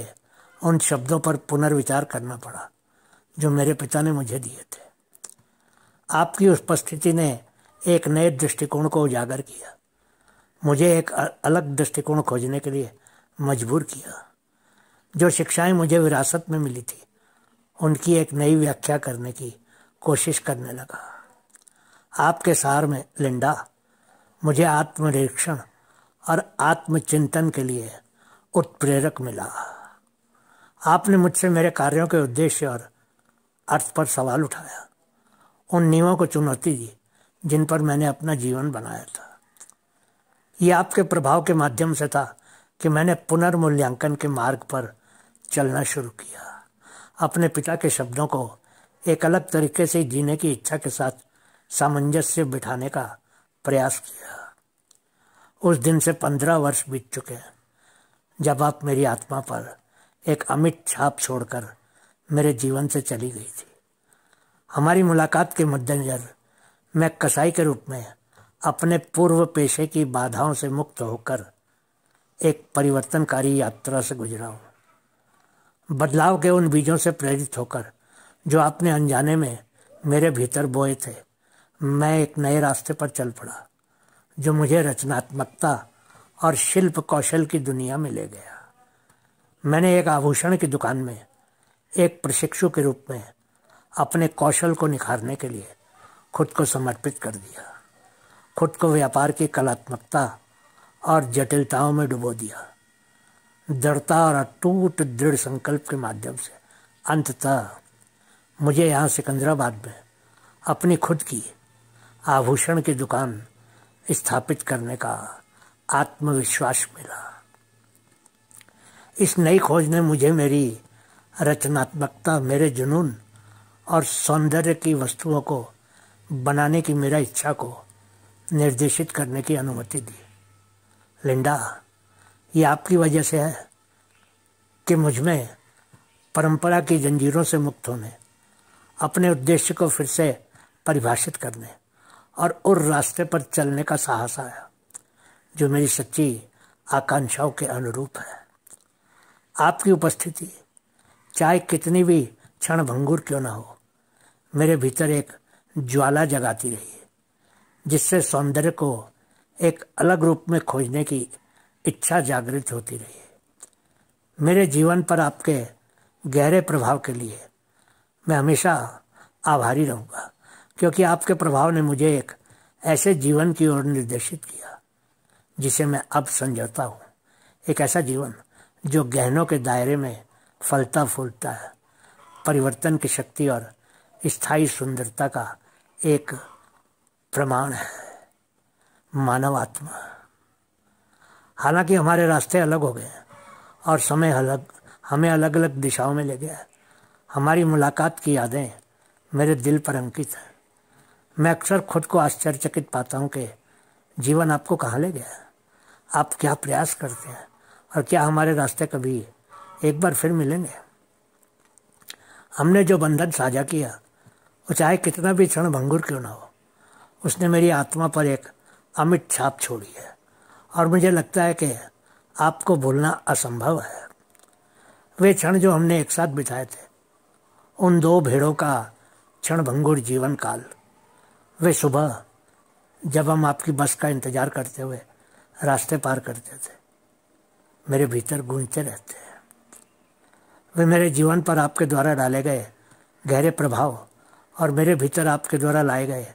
उन शब्दों पर पुनर्विचार करना पड़ा जो मेरे पिता ने मुझे दिए थे आपकी उपस्थिति ने एक नए दृष्टिकोण को उजागर किया मुझे एक अलग दृष्टिकोण खोजने के लिए मजबूर किया जो शिक्षाएं मुझे विरासत में मिली थी उनकी एक नई व्याख्या करने की कोशिश करने लगा आपके सार में लिंडा मुझे आत्मनिरीक्षण और आत्मचिंतन के लिए उत्प्रेरक मिला आपने मुझसे मेरे कार्यों के उद्देश्य और अर्थ पर सवाल उठाया उन नींवों को चुनौती दी जिन पर मैंने अपना जीवन बनाया था ये आपके प्रभाव के माध्यम से था कि मैंने पुनर्मूल्यांकन के मार्ग पर चलना शुरू किया अपने पिता के शब्दों को एक अलग तरीके से जीने की इच्छा के साथ सामंजस्य बिठाने का प्रयास किया उस दिन से पंद्रह वर्ष बीत चुके हैं जब आप मेरी आत्मा पर एक अमिट छाप छोड़कर मेरे जीवन से चली गई थी हमारी मुलाकात के मद्देनजर मैं कसाई के रूप में अपने पूर्व पेशे की बाधाओं से मुक्त होकर एक परिवर्तनकारी यात्रा से गुजरा हो बदलाव के उन बीजों से प्रेरित होकर जो आपने अनजाने में मेरे भीतर बोए थे मैं एक नए रास्ते पर चल पड़ा जो मुझे रचनात्मकता और शिल्प कौशल की दुनिया में ले गया मैंने एक आभूषण की दुकान में एक प्रशिक्षु के रूप में अपने कौशल को निखारने के लिए खुद को समर्पित कर दिया खुद को व्यापार की कलात्मकता और जटिलताओं में डुबो दिया दृढ़ता और अटूट दृढ़ संकल्प के माध्यम से अंततः मुझे यहाँ सिकंदराबाद में अपनी खुद की आभूषण की दुकान स्थापित करने का आत्मविश्वास मिला इस नई खोज ने मुझे मेरी रचनात्मकता मेरे जुनून और सौंदर्य की वस्तुओं को बनाने की मेरा इच्छा को निर्देशित करने की अनुमति दी लिंडा ये आपकी वजह से है कि मुझमें परंपरा की जंजीरों से मुक्त होने अपने उद्देश्य को फिर से परिभाषित करने और उर रास्ते पर चलने का साहस आया जो मेरी सच्ची आकांक्षाओं के अनुरूप है आपकी उपस्थिति चाहे कितनी भी क्षण भंगुर क्यों ना हो मेरे भीतर एक ज्वाला जगाती रही जिससे सौंदर्य को एक अलग रूप में खोजने की इच्छा जागृत होती रही है मेरे जीवन पर आपके गहरे प्रभाव के लिए मैं हमेशा आभारी रहूँगा क्योंकि आपके प्रभाव ने मुझे एक ऐसे जीवन की ओर निर्देशित किया जिसे मैं अब समझता हूँ एक ऐसा जीवन जो गहनों के दायरे में फलता फूलता है परिवर्तन की शक्ति और स्थायी सुंदरता का एक प्रमाण है मानव आत्मा हालांकि हमारे रास्ते अलग हो गए और समय अलग हमें अलग अलग दिशाओं में ले गया हमारी मुलाकात की यादें मेरे दिल पर अंकित हैं मैं अक्सर खुद को आश्चर्यचकित पाता हूँ कि जीवन आपको कहाँ ले गया आप क्या प्रयास करते हैं और क्या हमारे रास्ते कभी एक बार फिर मिलेंगे हमने जो बंधन साझा किया वो चाहे कितना भी क्षण भंगुर क्यों ना हो उसने मेरी आत्मा पर एक अमिट छाप छोड़ी है और मुझे लगता है कि आपको भूलना असंभव है वे क्षण जो हमने एक साथ बिताए थे उन दो भेड़ों का क्षणभंगुर जीवन काल वे सुबह जब हम आपकी बस का इंतजार करते हुए रास्ते पार करते थे मेरे भीतर गूंजते रहते हैं वे मेरे जीवन पर आपके द्वारा डाले गए गहरे प्रभाव और मेरे भीतर आपके द्वारा लाए गए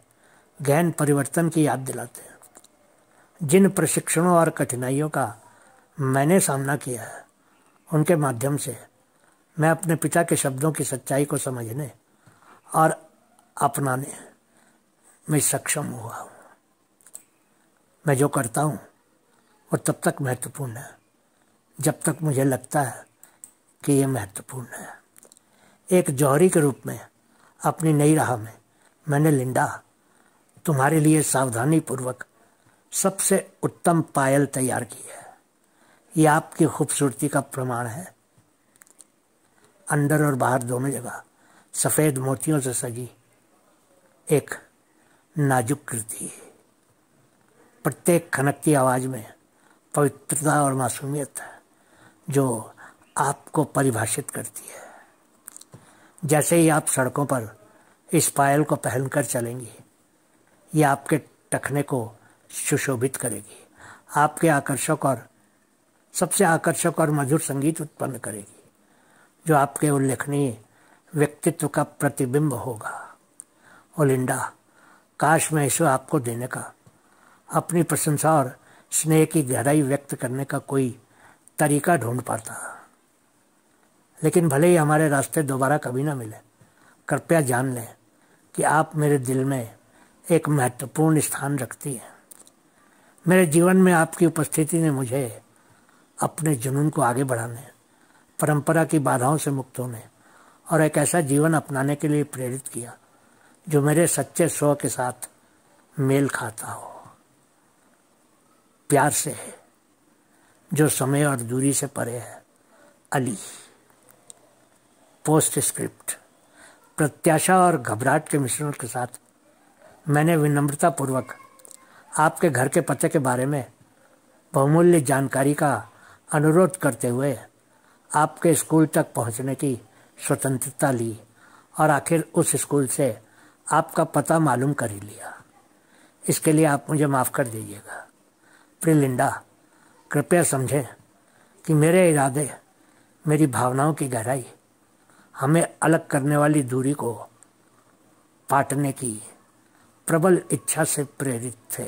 गहन परिवर्तन की याद दिलाते हैं जिन प्रशिक्षणों और कठिनाइयों का मैंने सामना किया है उनके माध्यम से मैं अपने पिता के शब्दों की सच्चाई को समझने और अपनाने में सक्षम हुआ हूँ मैं जो करता हूँ वो तब तक महत्वपूर्ण है जब तक मुझे लगता है कि ये महत्वपूर्ण है एक जौहरी के रूप में अपनी नई राह में मैंने लिंडा तुम्हारे लिए सावधानी पूर्वक सबसे उत्तम पायल तैयार की है ये आपकी खूबसूरती का प्रमाण है अंदर और बाहर दोनों जगह सफ़ेद मोतियों से सजी एक नाजुक कृति है प्रत्येक खनकती आवाज़ में पवित्रता और मासूमियत है जो आपको परिभाषित करती है जैसे ही आप सड़कों पर इस पायल को पहनकर चलेंगी ये आपके टखने को सुशोभित करेगी आपके आकर्षक और सबसे आकर्षक और मधुर संगीत उत्पन्न करेगी जो आपके उल्लेखनीय व्यक्तित्व का प्रतिबिंब होगा ओलिंडा काश मैं इसे आपको देने का अपनी प्रशंसा और स्नेह की गहराई व्यक्त करने का कोई तरीका ढूंढ पाता लेकिन भले ही हमारे रास्ते दोबारा कभी ना मिले कृपया जान लें कि आप मेरे दिल में एक महत्वपूर्ण स्थान रखती हैं मेरे जीवन में आपकी उपस्थिति ने मुझे अपने जुनून को आगे बढ़ाने परंपरा की बाधाओं से मुक्त होने और एक ऐसा जीवन अपनाने के लिए प्रेरित किया जो मेरे सच्चे स्व के साथ मेल खाता हो प्यार से है जो समय और दूरी से परे है अली पोस्ट स्क्रिप्ट प्रत्याशा और घबराहट के मिश्रण के साथ मैंने विनम्रतापूर्वक आपके घर के पते के बारे में बहुमूल्य जानकारी का अनुरोध करते हुए आपके स्कूल तक पहुंचने की स्वतंत्रता ली और आखिर उस स्कूल से आपका पता मालूम कर ही लिया इसके लिए आप मुझे माफ़ कर दीजिएगा प्रिय लिंडा कृपया समझें कि मेरे इरादे मेरी भावनाओं की गहराई हमें अलग करने वाली दूरी को पाटने की प्रबल इच्छा से प्रेरित थे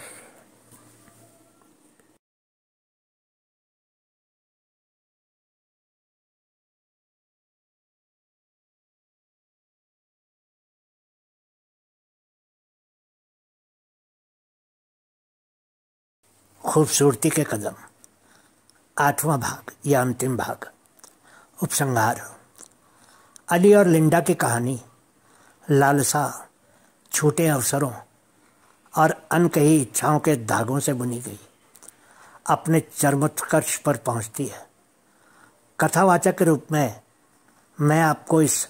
खूबसूरती के कदम आठवां भाग या अंतिम भाग उपसंहार अली और लिंडा की कहानी लालसा छोटे अवसरों और अनकही इच्छाओं के धागों से बुनी गई अपने चरमोत्कर्ष पर पहुंचती है कथावाचक के रूप में मैं आपको इस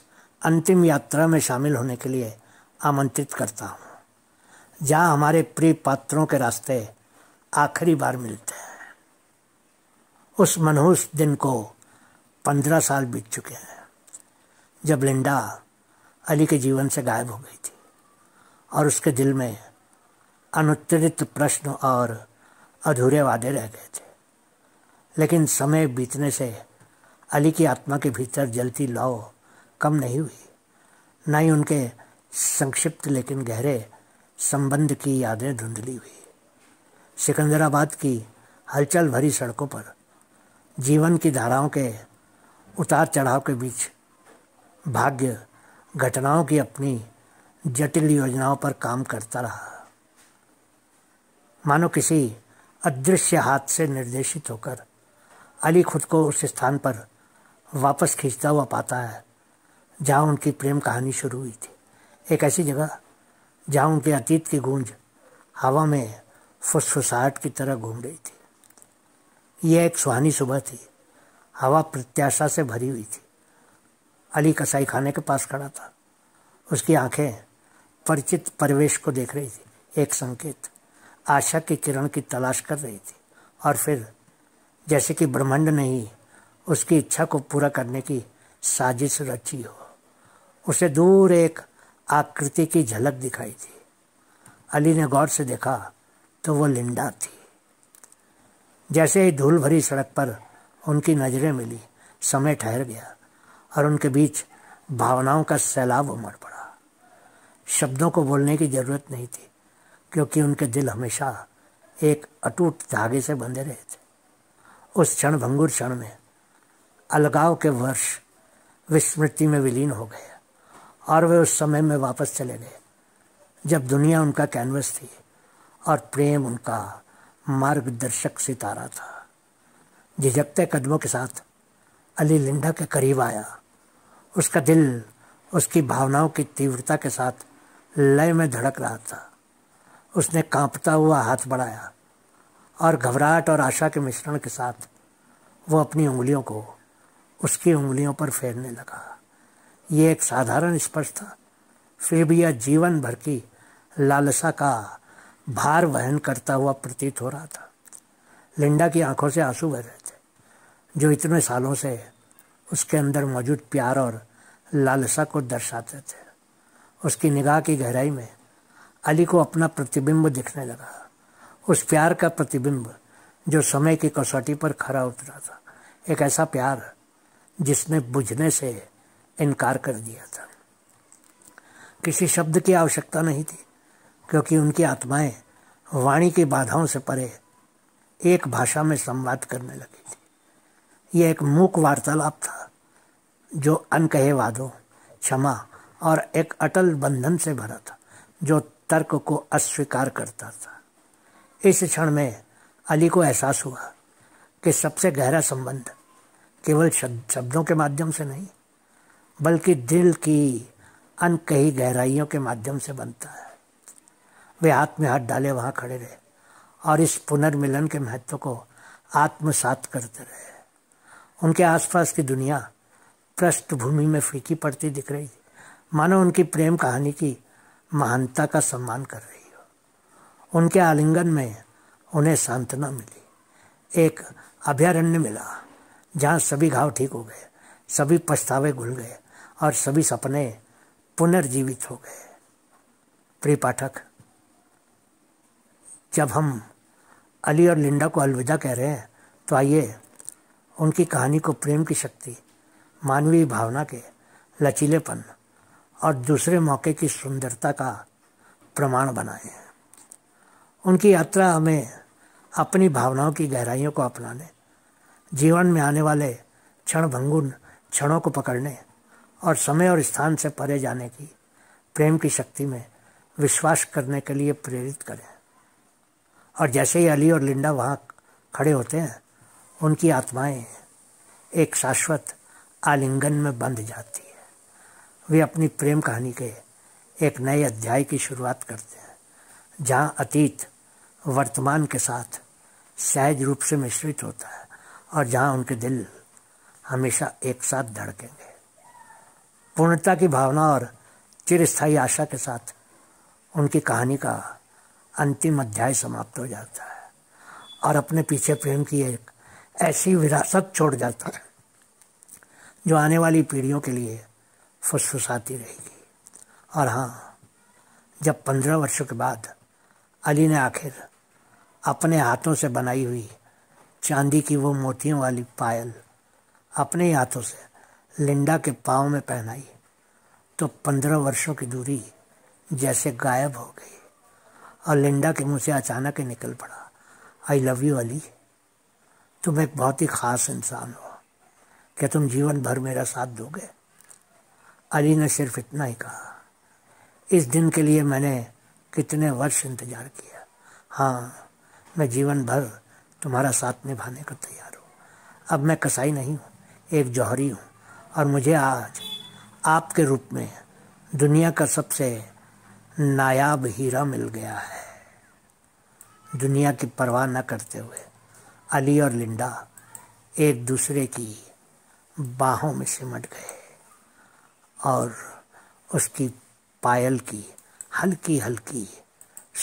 अंतिम यात्रा में शामिल होने के लिए आमंत्रित करता हूँ जहाँ हमारे प्रिय पात्रों के रास्ते आखिरी बार मिलते हैं उस मनहूस दिन को पंद्रह साल बीत चुके हैं जब लिंडा अली के जीवन से गायब हो गई थी और उसके दिल में अनुत्तरित प्रश्न और अधूरे वादे रह गए थे लेकिन समय बीतने से अली की आत्मा के भीतर जलती लौ कम नहीं हुई न ही उनके संक्षिप्त लेकिन गहरे संबंध की यादें धुंधली हुई सिकंदराबाद की हलचल भरी सड़कों पर जीवन की धाराओं के उतार चढ़ाव के बीच भाग्य घटनाओं की अपनी जटिल योजनाओं पर काम करता रहा मानो किसी अदृश्य हाथ से निर्देशित होकर अली खुद को उस स्थान पर वापस खींचता हुआ पाता है जहाँ उनकी प्रेम कहानी शुरू हुई थी एक ऐसी जगह जहाँ उनके अतीत की गूंज हवा में फुसफुसाहट की तरह घूम रही थी यह एक सुहानी सुबह थी हवा प्रत्याशा से भरी हुई थी अली कसाई खाने के पास खड़ा था उसकी आंखें परिचित परिवेश को देख रही थी एक संकेत आशा की किरण की तलाश कर रही थी और फिर जैसे कि ब्रह्मांड ने ही उसकी इच्छा को पूरा करने की साजिश रची हो उसे दूर एक आकृति की झलक दिखाई थी अली ने गौर से देखा तो वो लिंडा थी जैसे ही धूल भरी सड़क पर उनकी नजरें मिली समय ठहर गया और उनके बीच भावनाओं का सैलाब उमड़ पड़ा शब्दों को बोलने की जरूरत नहीं थी क्योंकि उनके दिल हमेशा एक अटूट धागे से बंधे रहे थे उस क्षण भंगुर क्षण में अलगाव के वर्ष विस्मृति में विलीन हो गए और वे उस समय में वापस चले गए जब दुनिया उनका कैनवस थी और प्रेम उनका मार्गदर्शक सितारा था झिझकते कदमों के साथ अली लिंडा के करीब आया उसका दिल उसकी भावनाओं की तीव्रता के साथ लय में धड़क रहा था उसने कांपता हुआ हाथ बढ़ाया और घबराहट और आशा के मिश्रण के साथ वो अपनी उंगलियों को उसकी उंगलियों पर फेरने लगा ये एक साधारण स्पर्श था फिर भी यह जीवन भर की लालसा का भार वहन करता हुआ प्रतीत हो रहा था लिंडा की आंखों से आंसू बह रहे थे जो इतने सालों से उसके अंदर मौजूद प्यार और लालसा को दर्शाते थे उसकी निगाह की गहराई में अली को अपना प्रतिबिंब दिखने लगा उस प्यार का प्रतिबिंब जो समय की कसौटी पर खरा उतरा था एक ऐसा प्यार जिसने बुझने से इनकार कर दिया था किसी शब्द की आवश्यकता नहीं थी क्योंकि उनकी आत्माएं वाणी की बाधाओं से परे एक भाषा में संवाद करने लगी थी यह एक मूक वार्तालाप था जो अनकहे वादों क्षमा और एक अटल बंधन से भरा था जो तर्क को अस्वीकार करता था इस क्षण में अली को एहसास हुआ कि सबसे गहरा संबंध केवल शब्दों के माध्यम से नहीं बल्कि दिल की अनकही गहराइयों के माध्यम से बनता है वे हाथ में हाथ डाले वहाँ खड़े रहे और इस पुनर्मिलन के महत्व को आत्मसात करते रहे उनके आसपास की दुनिया पृष्ठभूमि में फीकी पड़ती दिख रही मानो उनकी प्रेम कहानी की महानता का सम्मान कर रही हो उनके आलिंगन में उन्हें सांत्वना मिली एक अभ्यारण्य मिला जहाँ सभी घाव ठीक हो गए सभी पछतावे घुल गए और सभी सपने पुनर्जीवित हो गए प्रिय पाठक जब हम अली और लिंडा को अलविदा कह रहे हैं तो आइए उनकी कहानी को प्रेम की शक्ति मानवीय भावना के लचीलेपन और दूसरे मौके की सुंदरता का प्रमाण बनाए हैं उनकी यात्रा हमें अपनी भावनाओं की गहराइयों को अपनाने जीवन में आने वाले क्षण भंगुन क्षणों को पकड़ने और समय और स्थान से परे जाने की प्रेम की शक्ति में विश्वास करने के लिए प्रेरित करें और जैसे ही अली और लिंडा वहाँ खड़े होते हैं उनकी आत्माएं एक शाश्वत आलिंगन में बंध जाती है वे अपनी प्रेम कहानी के एक नए अध्याय की शुरुआत करते हैं जहाँ अतीत वर्तमान के साथ सहज रूप से मिश्रित होता है और जहाँ उनके दिल हमेशा एक साथ धड़केंगे पूर्णता की भावना और चिरस्थायी आशा के साथ उनकी कहानी का अंतिम अध्याय समाप्त हो जाता है और अपने पीछे प्रेम की एक ऐसी विरासत छोड़ जाता है जो आने वाली पीढ़ियों के लिए फुसफुसाती रहेगी और हाँ जब पंद्रह वर्षों के बाद अली ने आखिर अपने हाथों से बनाई हुई चांदी की वो मोतियों वाली पायल अपने ही हाथों से लिंडा के पाँव में पहनाई तो पंद्रह वर्षों की दूरी जैसे गायब हो गई और लिंडा के मुँह से अचानक ही निकल पड़ा आई लव यू अली तुम एक बहुत ही ख़ास इंसान हो क्या तुम जीवन भर मेरा साथ दोगे अली ने सिर्फ इतना ही कहा इस दिन के लिए मैंने कितने वर्ष इंतजार किया हाँ मैं जीवन भर तुम्हारा साथ निभाने को तैयार हूँ अब मैं कसाई नहीं हूँ एक जौहरी हूँ और मुझे आज आपके रूप में दुनिया का सबसे नायाब हीरा मिल गया है दुनिया की परवाह न करते हुए अली और लिंडा एक दूसरे की बाहों में सिमट गए और उसकी पायल की हल्की हल्की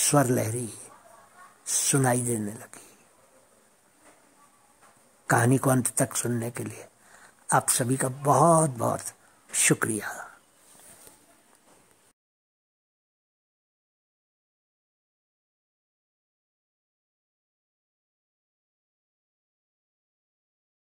स्वर लहरी सुनाई देने लगी कहानी को अंत तक सुनने के लिए आप सभी का बहुत बहुत शुक्रिया